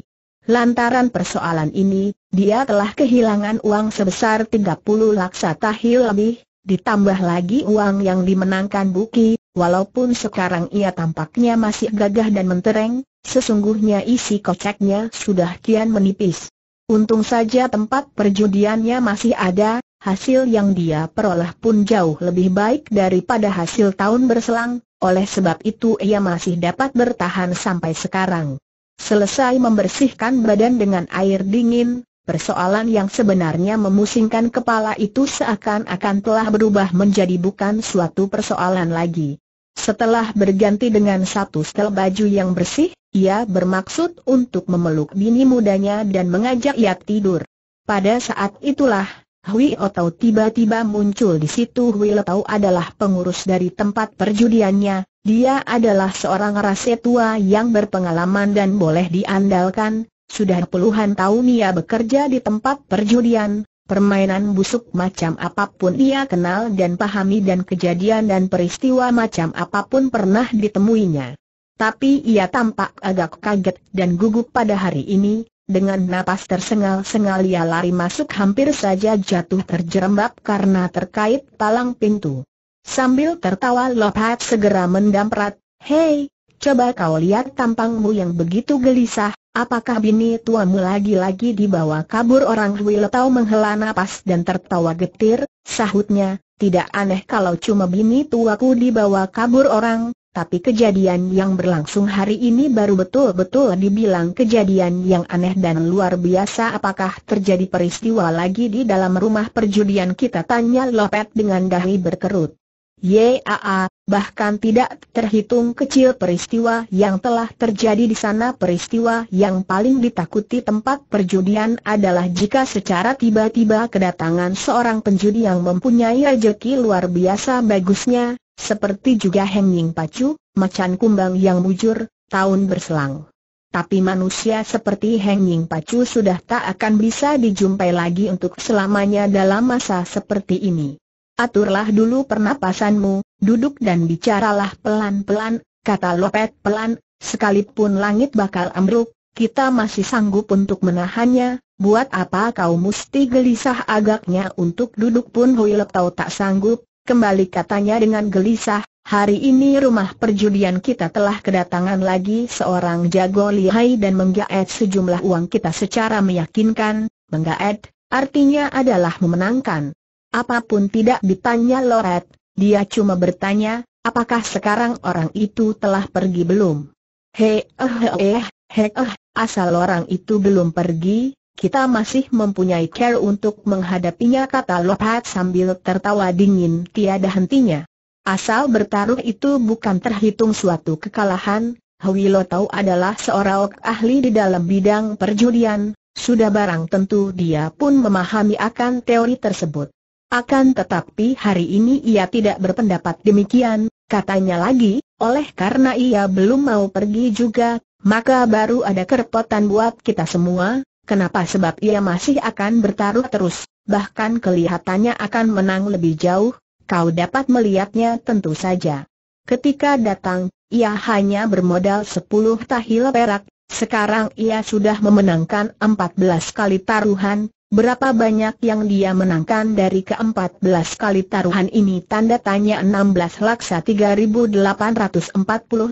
Lantaran persoalan ini, dia telah kehilangan uang sebesar 30 laksa tahil lebih, ditambah lagi uang yang dimenangkan Buki, walaupun sekarang ia tampaknya masih gagah dan mentereng, sesungguhnya isi koceknya sudah kian menipis. Untung saja tempat perjudiannya masih ada, hasil yang dia peroleh pun jauh lebih baik daripada hasil tahun berselang, oleh sebab itu ia masih dapat bertahan sampai sekarang. Selesai membersihkan badan dengan air dingin, persoalan yang sebenarnya memusingkan kepala itu seakan-akan telah berubah menjadi bukan suatu persoalan lagi. Setelah berganti dengan satu setel baju yang bersih, ia bermaksud untuk memeluk bini mudanya dan mengajak ia tidur. Pada saat itulah, Hui Otau tiba-tiba muncul di situ Hui tau adalah pengurus dari tempat perjudiannya, dia adalah seorang rase tua yang berpengalaman dan boleh diandalkan, sudah puluhan tahun ia bekerja di tempat perjudian, permainan busuk macam apapun ia kenal dan pahami dan kejadian dan peristiwa macam apapun pernah ditemuinya. Tapi ia tampak agak kaget dan gugup pada hari ini, dengan napas tersengal-sengal ia lari masuk hampir saja jatuh terjerembab karena terkait palang pintu. Sambil tertawa Lopat segera mendamprat, Hei, coba kau lihat tampangmu yang begitu gelisah, apakah bini tuamu lagi-lagi dibawa kabur orang Wiletau menghela napas dan tertawa getir, sahutnya, tidak aneh kalau cuma bini tuaku dibawa kabur orang, tapi kejadian yang berlangsung hari ini baru betul-betul dibilang kejadian yang aneh dan luar biasa apakah terjadi peristiwa lagi di dalam rumah perjudian kita tanya Lopet dengan dahi berkerut. Yaa, bahkan tidak terhitung kecil peristiwa yang telah terjadi di sana peristiwa yang paling ditakuti tempat perjudian adalah jika secara tiba-tiba kedatangan seorang penjudi yang mempunyai rezeki luar biasa bagusnya, seperti juga Heng Ying Pacu, macan kumbang yang mujur, tahun berselang. Tapi manusia seperti Heng Ying Pacu sudah tak akan bisa dijumpai lagi untuk selamanya dalam masa seperti ini. Aturlah dulu pernapasanmu, duduk dan bicaralah pelan-pelan, kata Lopet pelan, sekalipun langit bakal ambruk, kita masih sanggup untuk menahannya, buat apa kau mesti gelisah agaknya untuk duduk pun Hui Lep tak sanggup, Kembali katanya dengan gelisah, hari ini rumah perjudian kita telah kedatangan lagi seorang jago lihai dan menggaet sejumlah uang kita secara meyakinkan, menggaet, artinya adalah memenangkan. Apapun tidak ditanya Loret, dia cuma bertanya, apakah sekarang orang itu telah pergi belum? Hei, eh, eh, eh, eh, asal orang itu belum pergi, kita masih mempunyai care untuk menghadapinya kata Lopat sambil tertawa dingin tiada hentinya. Asal bertaruh itu bukan terhitung suatu kekalahan, Hwi Lo Tau adalah seorang ahli di dalam bidang perjudian, sudah barang tentu dia pun memahami akan teori tersebut. Akan tetapi hari ini ia tidak berpendapat demikian, katanya lagi, oleh karena ia belum mau pergi juga, maka baru ada kerepotan buat kita semua, Kenapa sebab ia masih akan bertaruh terus, bahkan kelihatannya akan menang lebih jauh, kau dapat melihatnya tentu saja. Ketika datang, ia hanya bermodal 10 tahil perak, sekarang ia sudah memenangkan 14 kali taruhan, berapa banyak yang dia menangkan dari ke-14 kali taruhan ini tanda tanya 16 laksa 3840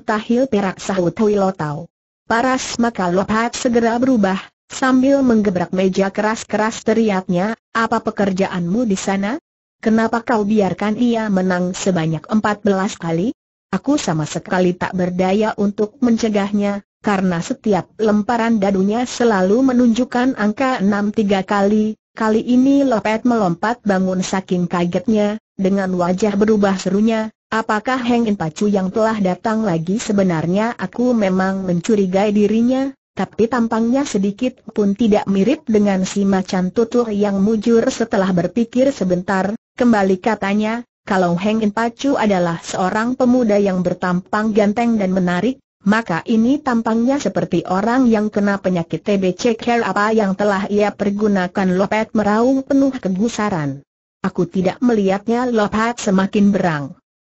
tahil perak sahut Lotau. Paras maka Lopat segera berubah, Sambil menggebrak meja keras-keras teriaknya, apa pekerjaanmu di sana? Kenapa kau biarkan ia menang sebanyak 14 kali? Aku sama sekali tak berdaya untuk mencegahnya, karena setiap lemparan dadunya selalu menunjukkan angka 63 kali, Kali ini Lopet melompat bangun saking kagetnya, dengan wajah berubah serunya, apakah Heng In Pacu yang telah datang lagi sebenarnya aku memang mencurigai dirinya, tapi tampangnya sedikit pun tidak mirip dengan si macan tutur yang mujur setelah berpikir sebentar, kembali katanya, kalau Heng In Pacu adalah seorang pemuda yang bertampang ganteng dan menarik, maka ini tampangnya seperti orang yang kena penyakit TBC care apa yang telah ia pergunakan Lopet meraung penuh kegusaran. Aku tidak melihatnya Lopet semakin berang.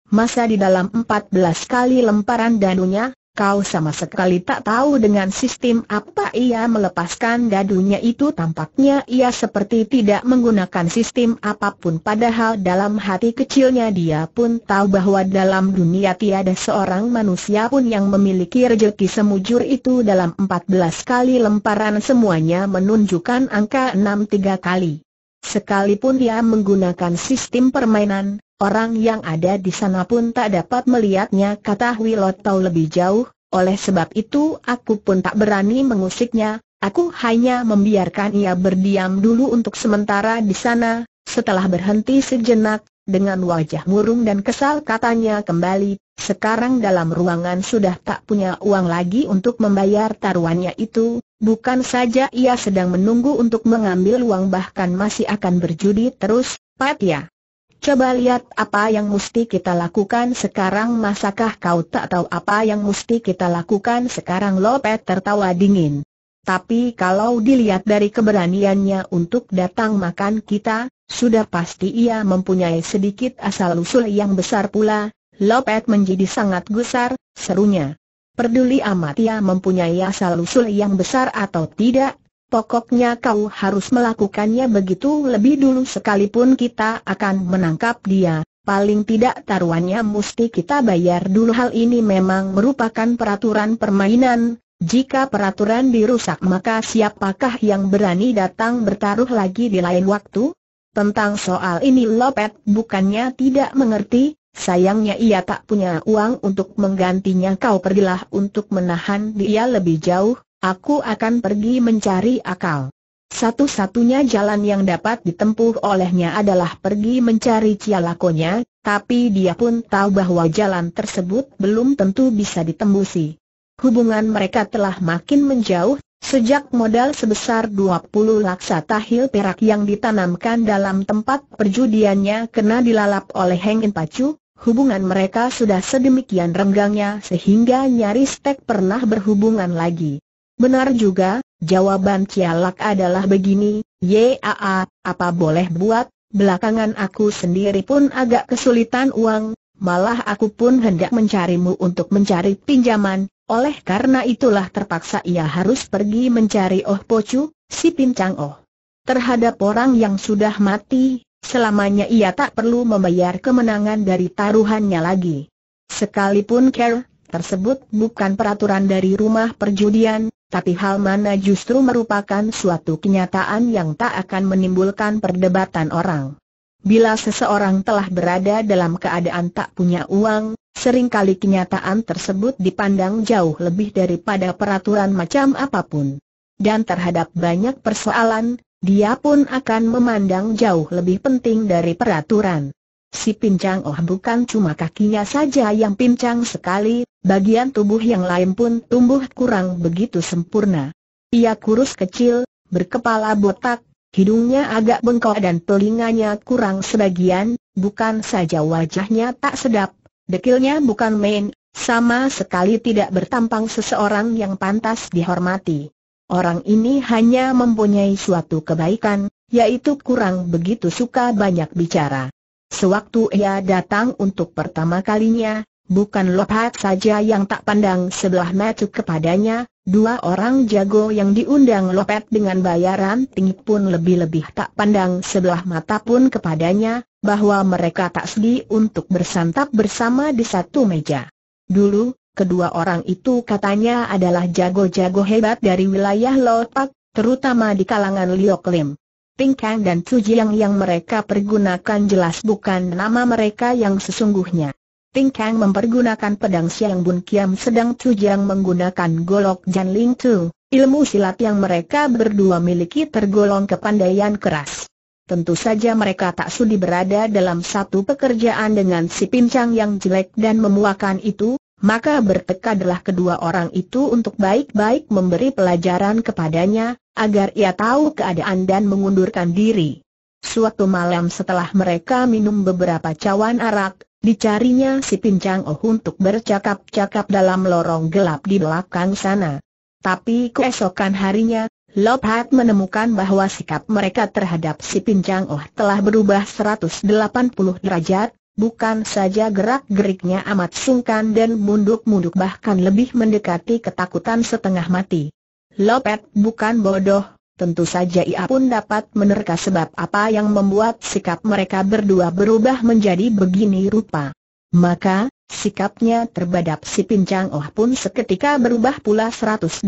Masa di dalam empat belas kali lemparan danunya, Kau sama sekali tak tahu dengan sistem apa ia melepaskan dadunya itu tampaknya ia seperti tidak menggunakan sistem apapun padahal dalam hati kecilnya dia pun tahu bahwa dalam dunia tiada seorang manusia pun yang memiliki rejeki semujur itu dalam 14 kali lemparan semuanya menunjukkan angka 63 kali. Sekalipun dia menggunakan sistem permainan, Orang yang ada di sana pun tak dapat melihatnya kata Wilot tahu lebih jauh, oleh sebab itu aku pun tak berani mengusiknya, aku hanya membiarkan ia berdiam dulu untuk sementara di sana, setelah berhenti sejenak, dengan wajah murung dan kesal katanya kembali, sekarang dalam ruangan sudah tak punya uang lagi untuk membayar taruhannya itu, bukan saja ia sedang menunggu untuk mengambil uang bahkan masih akan berjudi terus, Patia. Ya. Coba lihat apa yang mesti kita lakukan sekarang Masakah kau tak tahu apa yang mesti kita lakukan sekarang Lopet tertawa dingin Tapi kalau dilihat dari keberaniannya untuk datang makan kita Sudah pasti ia mempunyai sedikit asal-usul yang besar pula Lopet menjadi sangat gusar, serunya Perduli amat ia mempunyai asal-usul yang besar atau tidak Pokoknya kau harus melakukannya begitu lebih dulu sekalipun kita akan menangkap dia, paling tidak taruhannya mesti kita bayar dulu hal ini memang merupakan peraturan permainan, jika peraturan dirusak maka siapakah yang berani datang bertaruh lagi di lain waktu? Tentang soal ini Lopet bukannya tidak mengerti, sayangnya ia tak punya uang untuk menggantinya kau pergilah untuk menahan dia lebih jauh, Aku akan pergi mencari akal. Satu-satunya jalan yang dapat ditempuh olehnya adalah pergi mencari cialakonya, tapi dia pun tahu bahwa jalan tersebut belum tentu bisa ditembusi. Hubungan mereka telah makin menjauh, sejak modal sebesar 20 laksa tahil perak yang ditanamkan dalam tempat perjudiannya kena dilalap oleh Heng In Pacu, hubungan mereka sudah sedemikian renggangnya sehingga nyaris tak pernah berhubungan lagi. Benar juga, jawaban Cialak adalah begini, Yaa, apa boleh buat, belakangan aku sendiri pun agak kesulitan uang, malah aku pun hendak mencarimu untuk mencari pinjaman, oleh karena itulah terpaksa ia harus pergi mencari Oh Pocu, si pincang Oh. Terhadap orang yang sudah mati, selamanya ia tak perlu membayar kemenangan dari taruhannya lagi. Sekalipun care tersebut bukan peraturan dari rumah perjudian, tapi hal mana justru merupakan suatu kenyataan yang tak akan menimbulkan perdebatan orang. Bila seseorang telah berada dalam keadaan tak punya uang, seringkali kenyataan tersebut dipandang jauh lebih daripada peraturan macam apapun. Dan terhadap banyak persoalan, dia pun akan memandang jauh lebih penting dari peraturan. Si pincang oh bukan cuma kakinya saja yang pincang sekali, bagian tubuh yang lain pun tumbuh kurang begitu sempurna. Ia kurus kecil, berkepala botak, hidungnya agak bengkok dan telinganya kurang sebagian, bukan saja wajahnya tak sedap, dekilnya bukan main, sama sekali tidak bertampang seseorang yang pantas dihormati. Orang ini hanya mempunyai suatu kebaikan, yaitu kurang begitu suka banyak bicara. Sewaktu ia datang untuk pertama kalinya, bukan Lopat saja yang tak pandang sebelah mata kepadanya, dua orang jago yang diundang Lopet dengan bayaran tinggi pun lebih-lebih tak pandang sebelah mata pun kepadanya, bahwa mereka tak sedi untuk bersantap bersama di satu meja. Dulu, kedua orang itu katanya adalah jago-jago hebat dari wilayah Lopat, terutama di kalangan Liok Lim. Tingkang dan Cujiang yang mereka pergunakan jelas bukan nama mereka yang sesungguhnya. Tingkang mempergunakan pedang Siang Bun Kiam sedang Cujiang menggunakan golok Jan Ling Tu. Ilmu silat yang mereka berdua miliki tergolong kepandaian keras. Tentu saja mereka tak sudi berada dalam satu pekerjaan dengan si pincang yang jelek dan memuakan itu, maka bertekadlah kedua orang itu untuk baik-baik memberi pelajaran kepadanya, agar ia tahu keadaan dan mengundurkan diri. Suatu malam setelah mereka minum beberapa cawan arak, dicarinya si Pincang Oh untuk bercakap-cakap dalam lorong gelap di belakang sana. Tapi keesokan harinya, Lop menemukan bahwa sikap mereka terhadap si Pincang Oh telah berubah 180 derajat, bukan saja gerak-geriknya amat sungkan dan munduk-munduk bahkan lebih mendekati ketakutan setengah mati. Lopet bukan bodoh, tentu saja ia pun dapat menerka sebab apa yang membuat sikap mereka berdua berubah menjadi begini rupa. Maka, sikapnya terbadap si Pincang Oh pun seketika berubah pula 180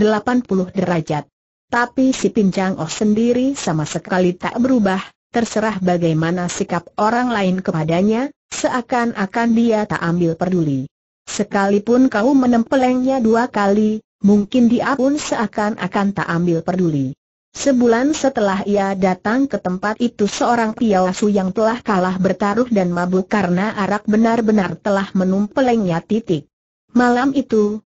derajat. Tapi si Pincang Oh sendiri sama sekali tak berubah, terserah bagaimana sikap orang lain kepadanya, seakan-akan dia tak ambil peduli. Sekalipun kau menempelengnya dua kali, Mungkin dia pun seakan-akan tak ambil peduli. Sebulan setelah ia datang ke tempat itu seorang Su yang telah kalah bertaruh dan mabuk karena arak benar-benar telah menumpelengnya titik. Malam itu,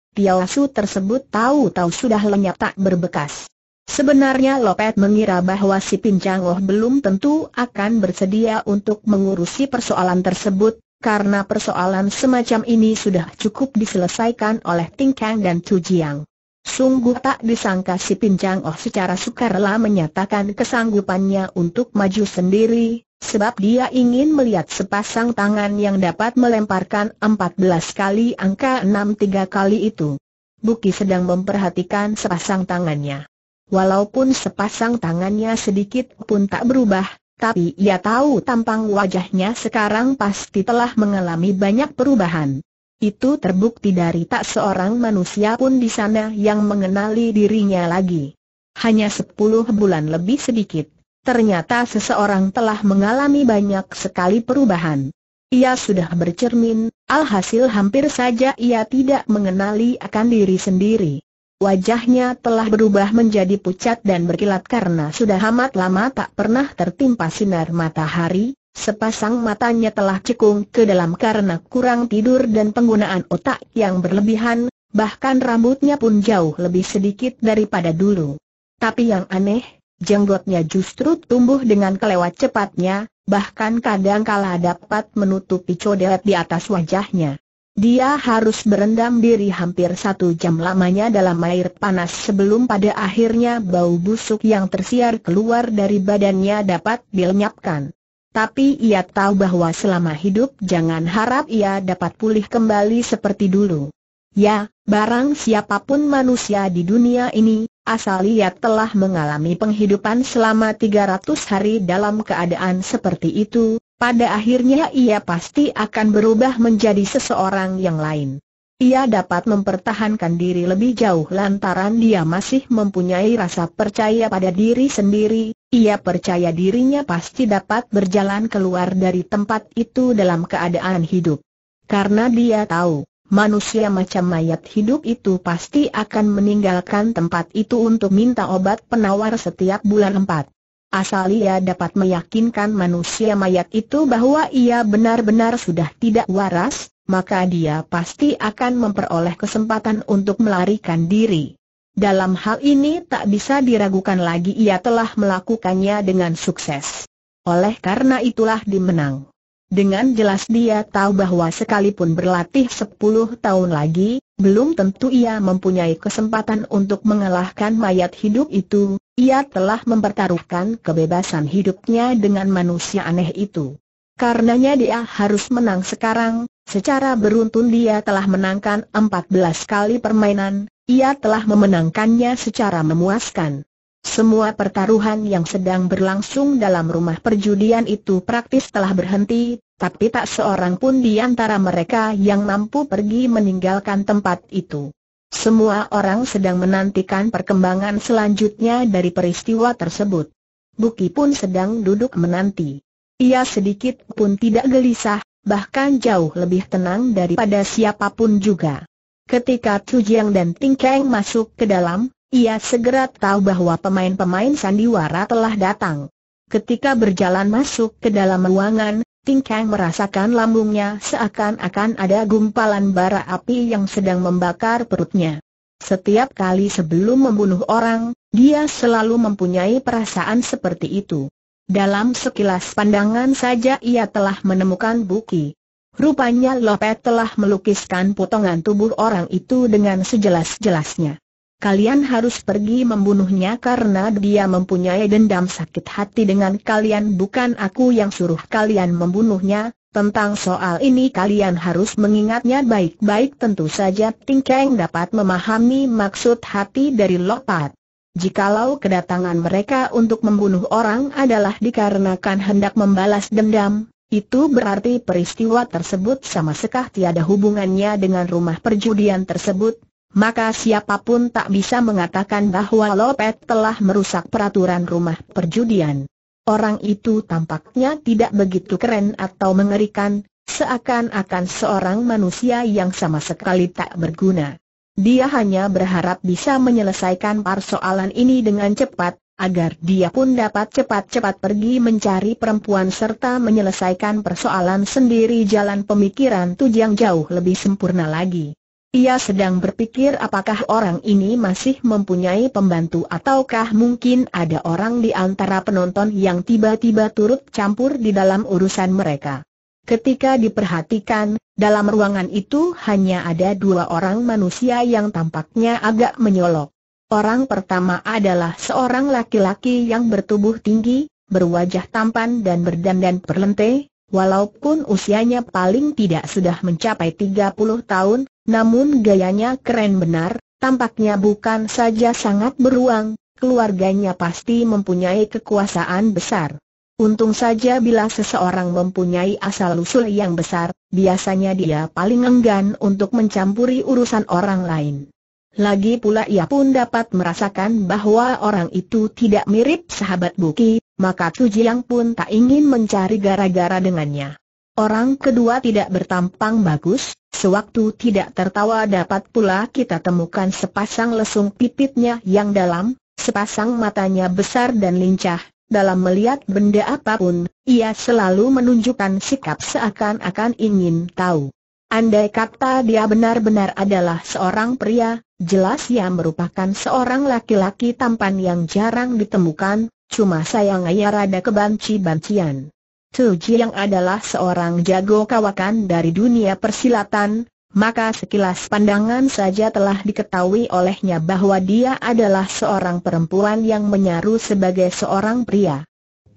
Su tersebut tahu-tahu sudah lenyap tak berbekas. Sebenarnya Lopet mengira bahwa si Pinjangoh Loh belum tentu akan bersedia untuk mengurusi persoalan tersebut, karena persoalan semacam ini sudah cukup diselesaikan oleh Ting Kang dan Chu Jiang. Sungguh tak disangka si Pinjang Oh secara sukarela menyatakan kesanggupannya untuk maju sendiri, sebab dia ingin melihat sepasang tangan yang dapat melemparkan 14 kali angka 63 kali itu. Buki sedang memperhatikan sepasang tangannya. Walaupun sepasang tangannya sedikit pun tak berubah, tapi ia tahu tampang wajahnya sekarang pasti telah mengalami banyak perubahan. Itu terbukti dari tak seorang manusia pun di sana yang mengenali dirinya lagi. Hanya sepuluh bulan lebih sedikit, ternyata seseorang telah mengalami banyak sekali perubahan. Ia sudah bercermin, alhasil hampir saja ia tidak mengenali akan diri sendiri. Wajahnya telah berubah menjadi pucat dan berkilat karena sudah amat lama tak pernah tertimpa sinar matahari, sepasang matanya telah cekung ke dalam karena kurang tidur dan penggunaan otak yang berlebihan, bahkan rambutnya pun jauh lebih sedikit daripada dulu. Tapi yang aneh, jenggotnya justru tumbuh dengan kelewat cepatnya, bahkan kadang kala dapat menutupi codet di atas wajahnya. Dia harus berendam diri hampir satu jam lamanya dalam air panas sebelum pada akhirnya bau busuk yang tersiar keluar dari badannya dapat dilenyapkan. Tapi ia tahu bahwa selama hidup jangan harap ia dapat pulih kembali seperti dulu. Ya, barang siapapun manusia di dunia ini, asal ia telah mengalami penghidupan selama 300 hari dalam keadaan seperti itu, pada akhirnya ia pasti akan berubah menjadi seseorang yang lain. Ia dapat mempertahankan diri lebih jauh lantaran dia masih mempunyai rasa percaya pada diri sendiri, ia percaya dirinya pasti dapat berjalan keluar dari tempat itu dalam keadaan hidup. Karena dia tahu, manusia macam mayat hidup itu pasti akan meninggalkan tempat itu untuk minta obat penawar setiap bulan empat. Asal ia dapat meyakinkan manusia mayat itu bahwa ia benar-benar sudah tidak waras, maka dia pasti akan memperoleh kesempatan untuk melarikan diri. Dalam hal ini tak bisa diragukan lagi ia telah melakukannya dengan sukses. Oleh karena itulah dimenang. Dengan jelas dia tahu bahwa sekalipun berlatih 10 tahun lagi, belum tentu ia mempunyai kesempatan untuk mengalahkan mayat hidup itu, ia telah mempertaruhkan kebebasan hidupnya dengan manusia aneh itu. Karenanya dia harus menang sekarang, secara beruntun dia telah menangkan 14 kali permainan, ia telah memenangkannya secara memuaskan. Semua pertaruhan yang sedang berlangsung dalam rumah perjudian itu praktis telah berhenti, tapi tak seorang pun di antara mereka yang mampu pergi meninggalkan tempat itu. Semua orang sedang menantikan perkembangan selanjutnya dari peristiwa tersebut. Buki pun sedang duduk menanti. Ia sedikit pun tidak gelisah, bahkan jauh lebih tenang daripada siapapun juga. Ketika Tujiang dan Tingkeng masuk ke dalam, ia segera tahu bahwa pemain-pemain sandiwara telah datang. Ketika berjalan masuk ke dalam ruangan, Ting Kang merasakan lambungnya seakan-akan ada gumpalan bara api yang sedang membakar perutnya. Setiap kali sebelum membunuh orang, dia selalu mempunyai perasaan seperti itu. Dalam sekilas pandangan saja ia telah menemukan bukti. Rupanya Lopet telah melukiskan potongan tubuh orang itu dengan sejelas-jelasnya kalian harus pergi membunuhnya karena dia mempunyai dendam sakit hati dengan kalian bukan aku yang suruh kalian membunuhnya, tentang soal ini kalian harus mengingatnya baik-baik tentu saja Kang dapat memahami maksud hati dari Lopat. Jikalau kedatangan mereka untuk membunuh orang adalah dikarenakan hendak membalas dendam, itu berarti peristiwa tersebut sama sekali tiada hubungannya dengan rumah perjudian tersebut, maka siapapun tak bisa mengatakan bahwa Lopet telah merusak peraturan rumah perjudian. Orang itu tampaknya tidak begitu keren atau mengerikan, seakan-akan seorang manusia yang sama sekali tak berguna. Dia hanya berharap bisa menyelesaikan persoalan ini dengan cepat, agar dia pun dapat cepat-cepat pergi mencari perempuan serta menyelesaikan persoalan sendiri jalan pemikiran Tujang jauh lebih sempurna lagi. Ia sedang berpikir apakah orang ini masih mempunyai pembantu ataukah mungkin ada orang di antara penonton yang tiba-tiba turut campur di dalam urusan mereka. Ketika diperhatikan, dalam ruangan itu hanya ada dua orang manusia yang tampaknya agak menyolok. Orang pertama adalah seorang laki-laki yang bertubuh tinggi, berwajah tampan dan berdandan perlente, walaupun usianya paling tidak sudah mencapai 30 tahun, namun gayanya keren benar, tampaknya bukan saja sangat beruang, keluarganya pasti mempunyai kekuasaan besar. Untung saja bila seseorang mempunyai asal-usul yang besar, biasanya dia paling enggan untuk mencampuri urusan orang lain. Lagi pula ia pun dapat merasakan bahwa orang itu tidak mirip sahabat Buki, maka Tujiang pun tak ingin mencari gara-gara dengannya. Orang kedua tidak bertampang bagus, sewaktu tidak tertawa dapat pula kita temukan sepasang lesung pipitnya yang dalam, sepasang matanya besar dan lincah. Dalam melihat benda apapun, ia selalu menunjukkan sikap seakan-akan ingin tahu. Andai kata dia benar-benar adalah seorang pria, jelas ia merupakan seorang laki-laki tampan yang jarang ditemukan, cuma sayang ia rada kebanci-bancian. Tu yang adalah seorang jago kawakan dari dunia persilatan, maka sekilas pandangan saja telah diketahui olehnya bahwa dia adalah seorang perempuan yang menyaru sebagai seorang pria.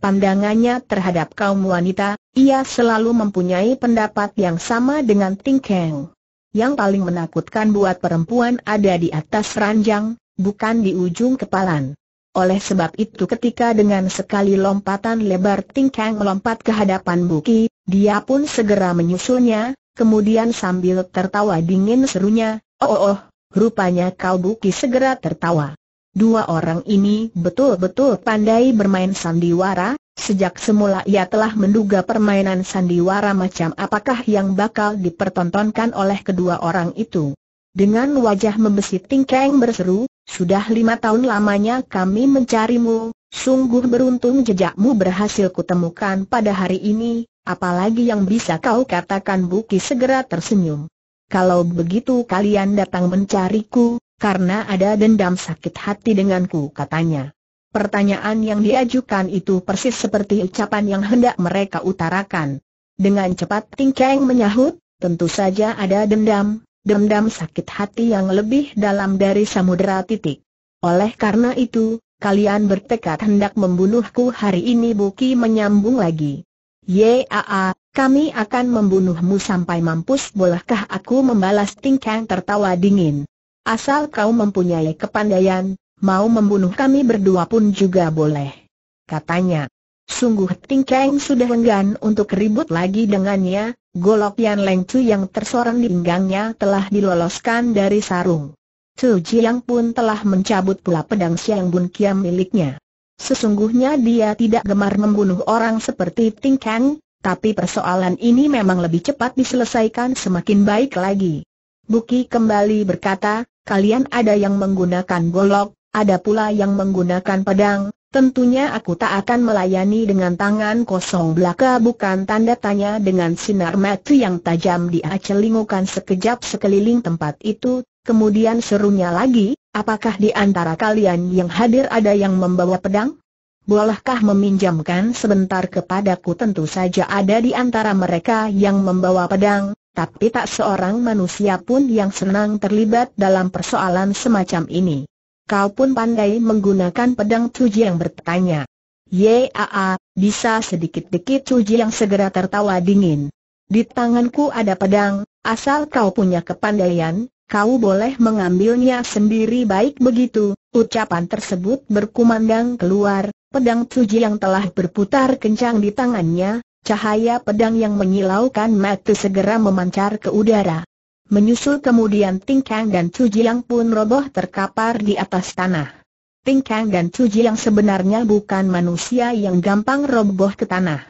Pandangannya terhadap kaum wanita, ia selalu mempunyai pendapat yang sama dengan Ting Keng. Yang paling menakutkan buat perempuan ada di atas ranjang, bukan di ujung kepalan. Oleh sebab itu ketika dengan sekali lompatan lebar Tingkang melompat ke hadapan Buki, dia pun segera menyusulnya, kemudian sambil tertawa dingin serunya, oh oh, oh rupanya kau Buki segera tertawa. Dua orang ini betul-betul pandai bermain sandiwara, sejak semula ia telah menduga permainan sandiwara macam apakah yang bakal dipertontonkan oleh kedua orang itu. Dengan wajah membesit Tingkang berseru, sudah lima tahun lamanya kami mencarimu, sungguh beruntung jejakmu berhasil kutemukan pada hari ini, apalagi yang bisa kau katakan Buki segera tersenyum. Kalau begitu kalian datang mencariku, karena ada dendam sakit hati denganku katanya. Pertanyaan yang diajukan itu persis seperti ucapan yang hendak mereka utarakan. Dengan cepat Ting Keng menyahut, tentu saja ada dendam, dendam sakit hati yang lebih dalam dari samudera titik. Oleh karena itu, kalian bertekad hendak membunuhku hari ini Buki menyambung lagi. Yaa, kami akan membunuhmu sampai mampus bolehkah aku membalas Tingkang tertawa dingin. Asal kau mempunyai kepandaian, mau membunuh kami berdua pun juga boleh. Katanya. Sungguh Ting Kang sudah enggan untuk ribut lagi dengannya, golok Yan Leng Chu yang tersorang di pinggangnya telah diloloskan dari sarung. Chu Jiang pun telah mencabut pula pedang Siang Bun Kiam miliknya. Sesungguhnya dia tidak gemar membunuh orang seperti Ting Kang, tapi persoalan ini memang lebih cepat diselesaikan semakin baik lagi. Buki kembali berkata, kalian ada yang menggunakan golok, ada pula yang menggunakan pedang, Tentunya aku tak akan melayani dengan tangan kosong belaka bukan tanda tanya dengan sinar mata yang tajam dia celingukan sekejap sekeliling tempat itu, kemudian serunya lagi, apakah di antara kalian yang hadir ada yang membawa pedang? Bolehkah meminjamkan sebentar kepadaku tentu saja ada di antara mereka yang membawa pedang, tapi tak seorang manusia pun yang senang terlibat dalam persoalan semacam ini kau pun pandai menggunakan pedang cuji yang bertanya. Yaa, bisa sedikit-dikit cuji yang segera tertawa dingin. Di tanganku ada pedang, asal kau punya kepandaian, kau boleh mengambilnya sendiri baik begitu. Ucapan tersebut berkumandang keluar, pedang cuji yang telah berputar kencang di tangannya, cahaya pedang yang menyilaukan mata segera memancar ke udara menyusul kemudian Ting Kang dan Chu Jiang pun roboh terkapar di atas tanah. Ting Kang dan Chu Jiang sebenarnya bukan manusia yang gampang roboh ke tanah.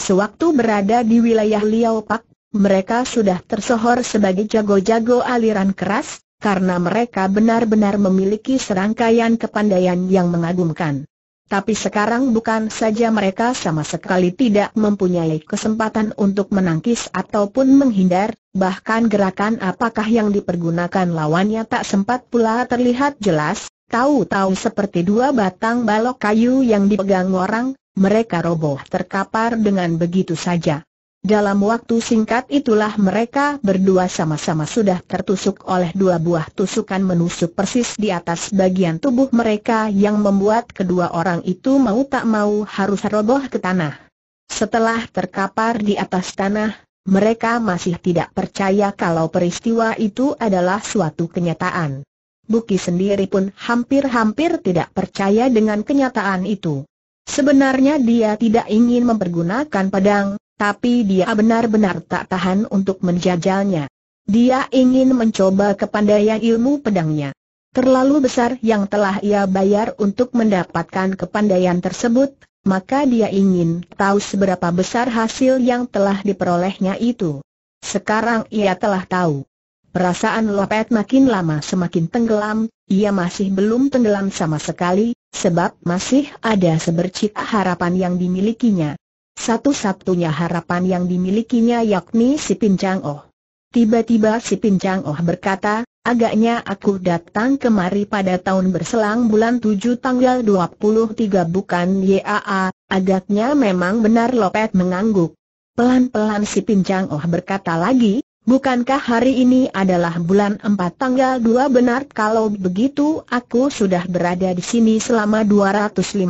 Sewaktu berada di wilayah Liao Pak, mereka sudah tersohor sebagai jago-jago aliran keras, karena mereka benar-benar memiliki serangkaian kepandaian yang mengagumkan. Tapi sekarang bukan saja mereka sama sekali tidak mempunyai kesempatan untuk menangkis ataupun menghindar, bahkan gerakan apakah yang dipergunakan lawannya tak sempat pula terlihat jelas, tahu-tahu seperti dua batang balok kayu yang dipegang orang, mereka roboh terkapar dengan begitu saja. Dalam waktu singkat itulah mereka berdua sama-sama sudah tertusuk oleh dua buah tusukan menusuk persis di atas bagian tubuh mereka yang membuat kedua orang itu mau tak mau harus roboh ke tanah. Setelah terkapar di atas tanah, mereka masih tidak percaya kalau peristiwa itu adalah suatu kenyataan. Buki sendiri pun hampir-hampir tidak percaya dengan kenyataan itu. Sebenarnya dia tidak ingin mempergunakan pedang, tapi dia benar-benar tak tahan untuk menjajalnya. Dia ingin mencoba kepandaian ilmu pedangnya. Terlalu besar yang telah ia bayar untuk mendapatkan kepandaian tersebut, maka dia ingin tahu seberapa besar hasil yang telah diperolehnya itu. Sekarang ia telah tahu. Perasaan Lopet makin lama semakin tenggelam, ia masih belum tenggelam sama sekali, sebab masih ada sebercik harapan yang dimilikinya. Satu-satunya harapan yang dimilikinya yakni si Pincang Oh. Tiba-tiba si Pincang Oh berkata, agaknya aku datang kemari pada tahun berselang bulan 7 tanggal 23 bukan YAA, agaknya memang benar Lopet mengangguk. Pelan-pelan si Pincang Oh berkata lagi, bukankah hari ini adalah bulan 4 tanggal 2 benar kalau begitu aku sudah berada di sini selama 250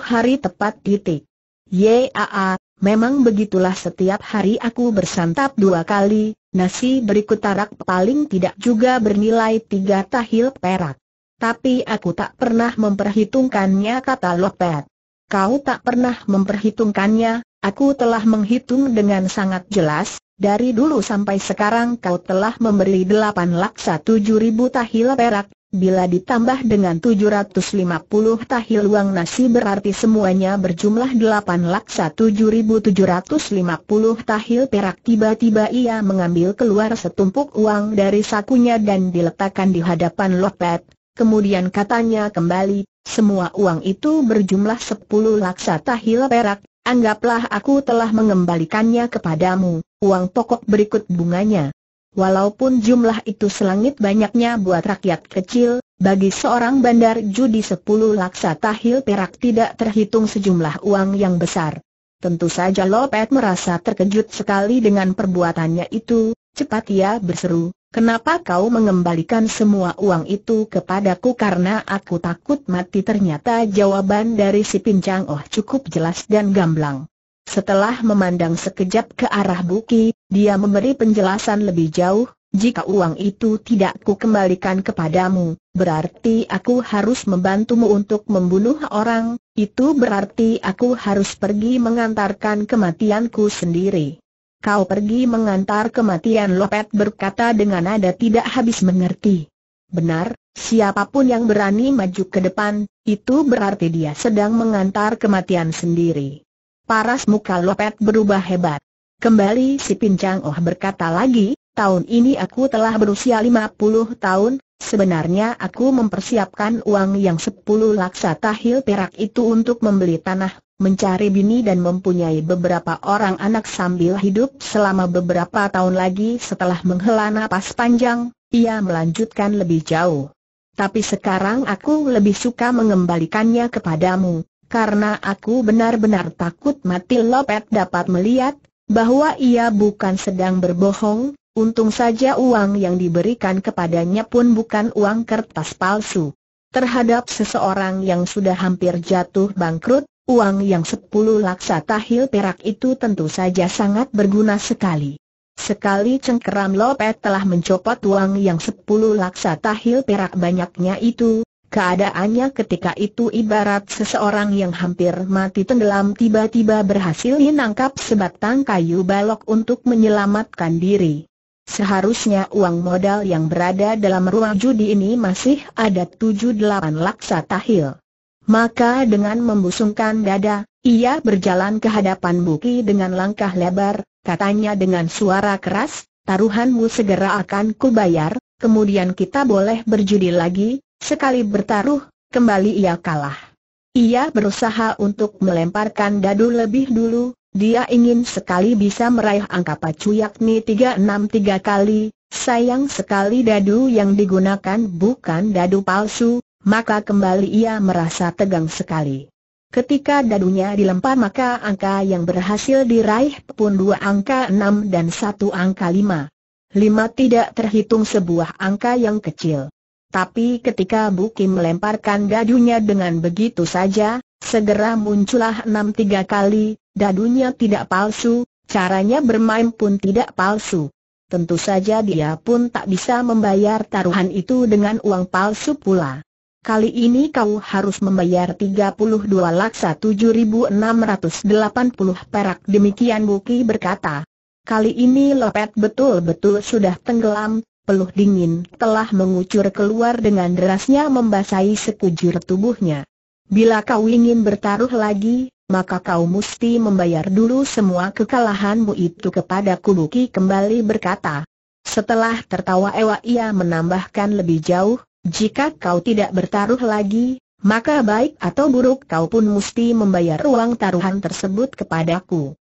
hari tepat titik. Yaa, memang begitulah setiap hari aku bersantap dua kali, nasi berikut tarak paling tidak juga bernilai tiga tahil perak. Tapi aku tak pernah memperhitungkannya kata Lopet. Kau tak pernah memperhitungkannya, aku telah menghitung dengan sangat jelas, dari dulu sampai sekarang kau telah memberi delapan laksa tujuh ribu tahil perak, Bila ditambah dengan 750 tahil uang nasi berarti semuanya berjumlah 8 laksa 7.750 tahil perak Tiba-tiba ia mengambil keluar setumpuk uang dari sakunya dan diletakkan di hadapan Lopet Kemudian katanya kembali, semua uang itu berjumlah 10 laksa tahil perak Anggaplah aku telah mengembalikannya kepadamu, uang pokok berikut bunganya Walaupun jumlah itu selangit banyaknya buat rakyat kecil, bagi seorang bandar judi sepuluh laksa tahil perak tidak terhitung sejumlah uang yang besar. Tentu saja Lopet merasa terkejut sekali dengan perbuatannya itu, cepat ia berseru, Kenapa kau mengembalikan semua uang itu kepadaku karena aku takut mati ternyata jawaban dari si pincang oh cukup jelas dan gamblang. Setelah memandang sekejap ke arah Buki, dia memberi penjelasan lebih jauh, jika uang itu tidak ku kembalikan kepadamu, berarti aku harus membantumu untuk membunuh orang, itu berarti aku harus pergi mengantarkan kematianku sendiri. Kau pergi mengantar kematian Lopet berkata dengan nada tidak habis mengerti. Benar, siapapun yang berani maju ke depan, itu berarti dia sedang mengantar kematian sendiri. Paras muka Lopet berubah hebat. Kembali si Pincang Oh berkata lagi, tahun ini aku telah berusia 50 tahun, sebenarnya aku mempersiapkan uang yang 10 laksa tahil perak itu untuk membeli tanah, mencari bini dan mempunyai beberapa orang anak sambil hidup selama beberapa tahun lagi setelah menghela napas panjang, ia melanjutkan lebih jauh. Tapi sekarang aku lebih suka mengembalikannya kepadamu, karena aku benar-benar takut mati Lopet dapat melihat bahwa ia bukan sedang berbohong, untung saja uang yang diberikan kepadanya pun bukan uang kertas palsu. Terhadap seseorang yang sudah hampir jatuh bangkrut, uang yang sepuluh laksa tahil perak itu tentu saja sangat berguna sekali. Sekali cengkeram Lopet telah mencopot uang yang sepuluh laksa tahil perak banyaknya itu, Keadaannya ketika itu ibarat seseorang yang hampir mati tenggelam tiba-tiba berhasil menangkap sebatang kayu balok untuk menyelamatkan diri. Seharusnya uang modal yang berada dalam ruang judi ini masih ada 7-8 laksa tahil. Maka dengan membusungkan dada, ia berjalan ke hadapan Buki dengan langkah lebar, katanya dengan suara keras, taruhanmu segera akan kubayar, kemudian kita boleh berjudi lagi, Sekali bertaruh, kembali ia kalah. Ia berusaha untuk melemparkan dadu lebih dulu, dia ingin sekali bisa meraih angka pacu yakni 363 kali, sayang sekali dadu yang digunakan bukan dadu palsu, maka kembali ia merasa tegang sekali. Ketika dadunya dilempar maka angka yang berhasil diraih pun dua angka enam dan satu angka lima. 5 tidak terhitung sebuah angka yang kecil. Tapi ketika Buki melemparkan dadunya dengan begitu saja, segera muncullah enam tiga kali, dadunya tidak palsu, caranya bermain pun tidak palsu. Tentu saja dia pun tak bisa membayar taruhan itu dengan uang palsu pula. Kali ini kau harus membayar 32 laksa 7680 perak demikian Buki berkata. Kali ini Lopet betul-betul sudah tenggelam, peluh dingin telah mengucur keluar dengan derasnya membasahi sekujur tubuhnya. Bila kau ingin bertaruh lagi, maka kau mesti membayar dulu semua kekalahanmu itu kepada Kubuki kembali berkata. Setelah tertawa ewa ia menambahkan lebih jauh, jika kau tidak bertaruh lagi, maka baik atau buruk kau pun mesti membayar uang taruhan tersebut kepadaku.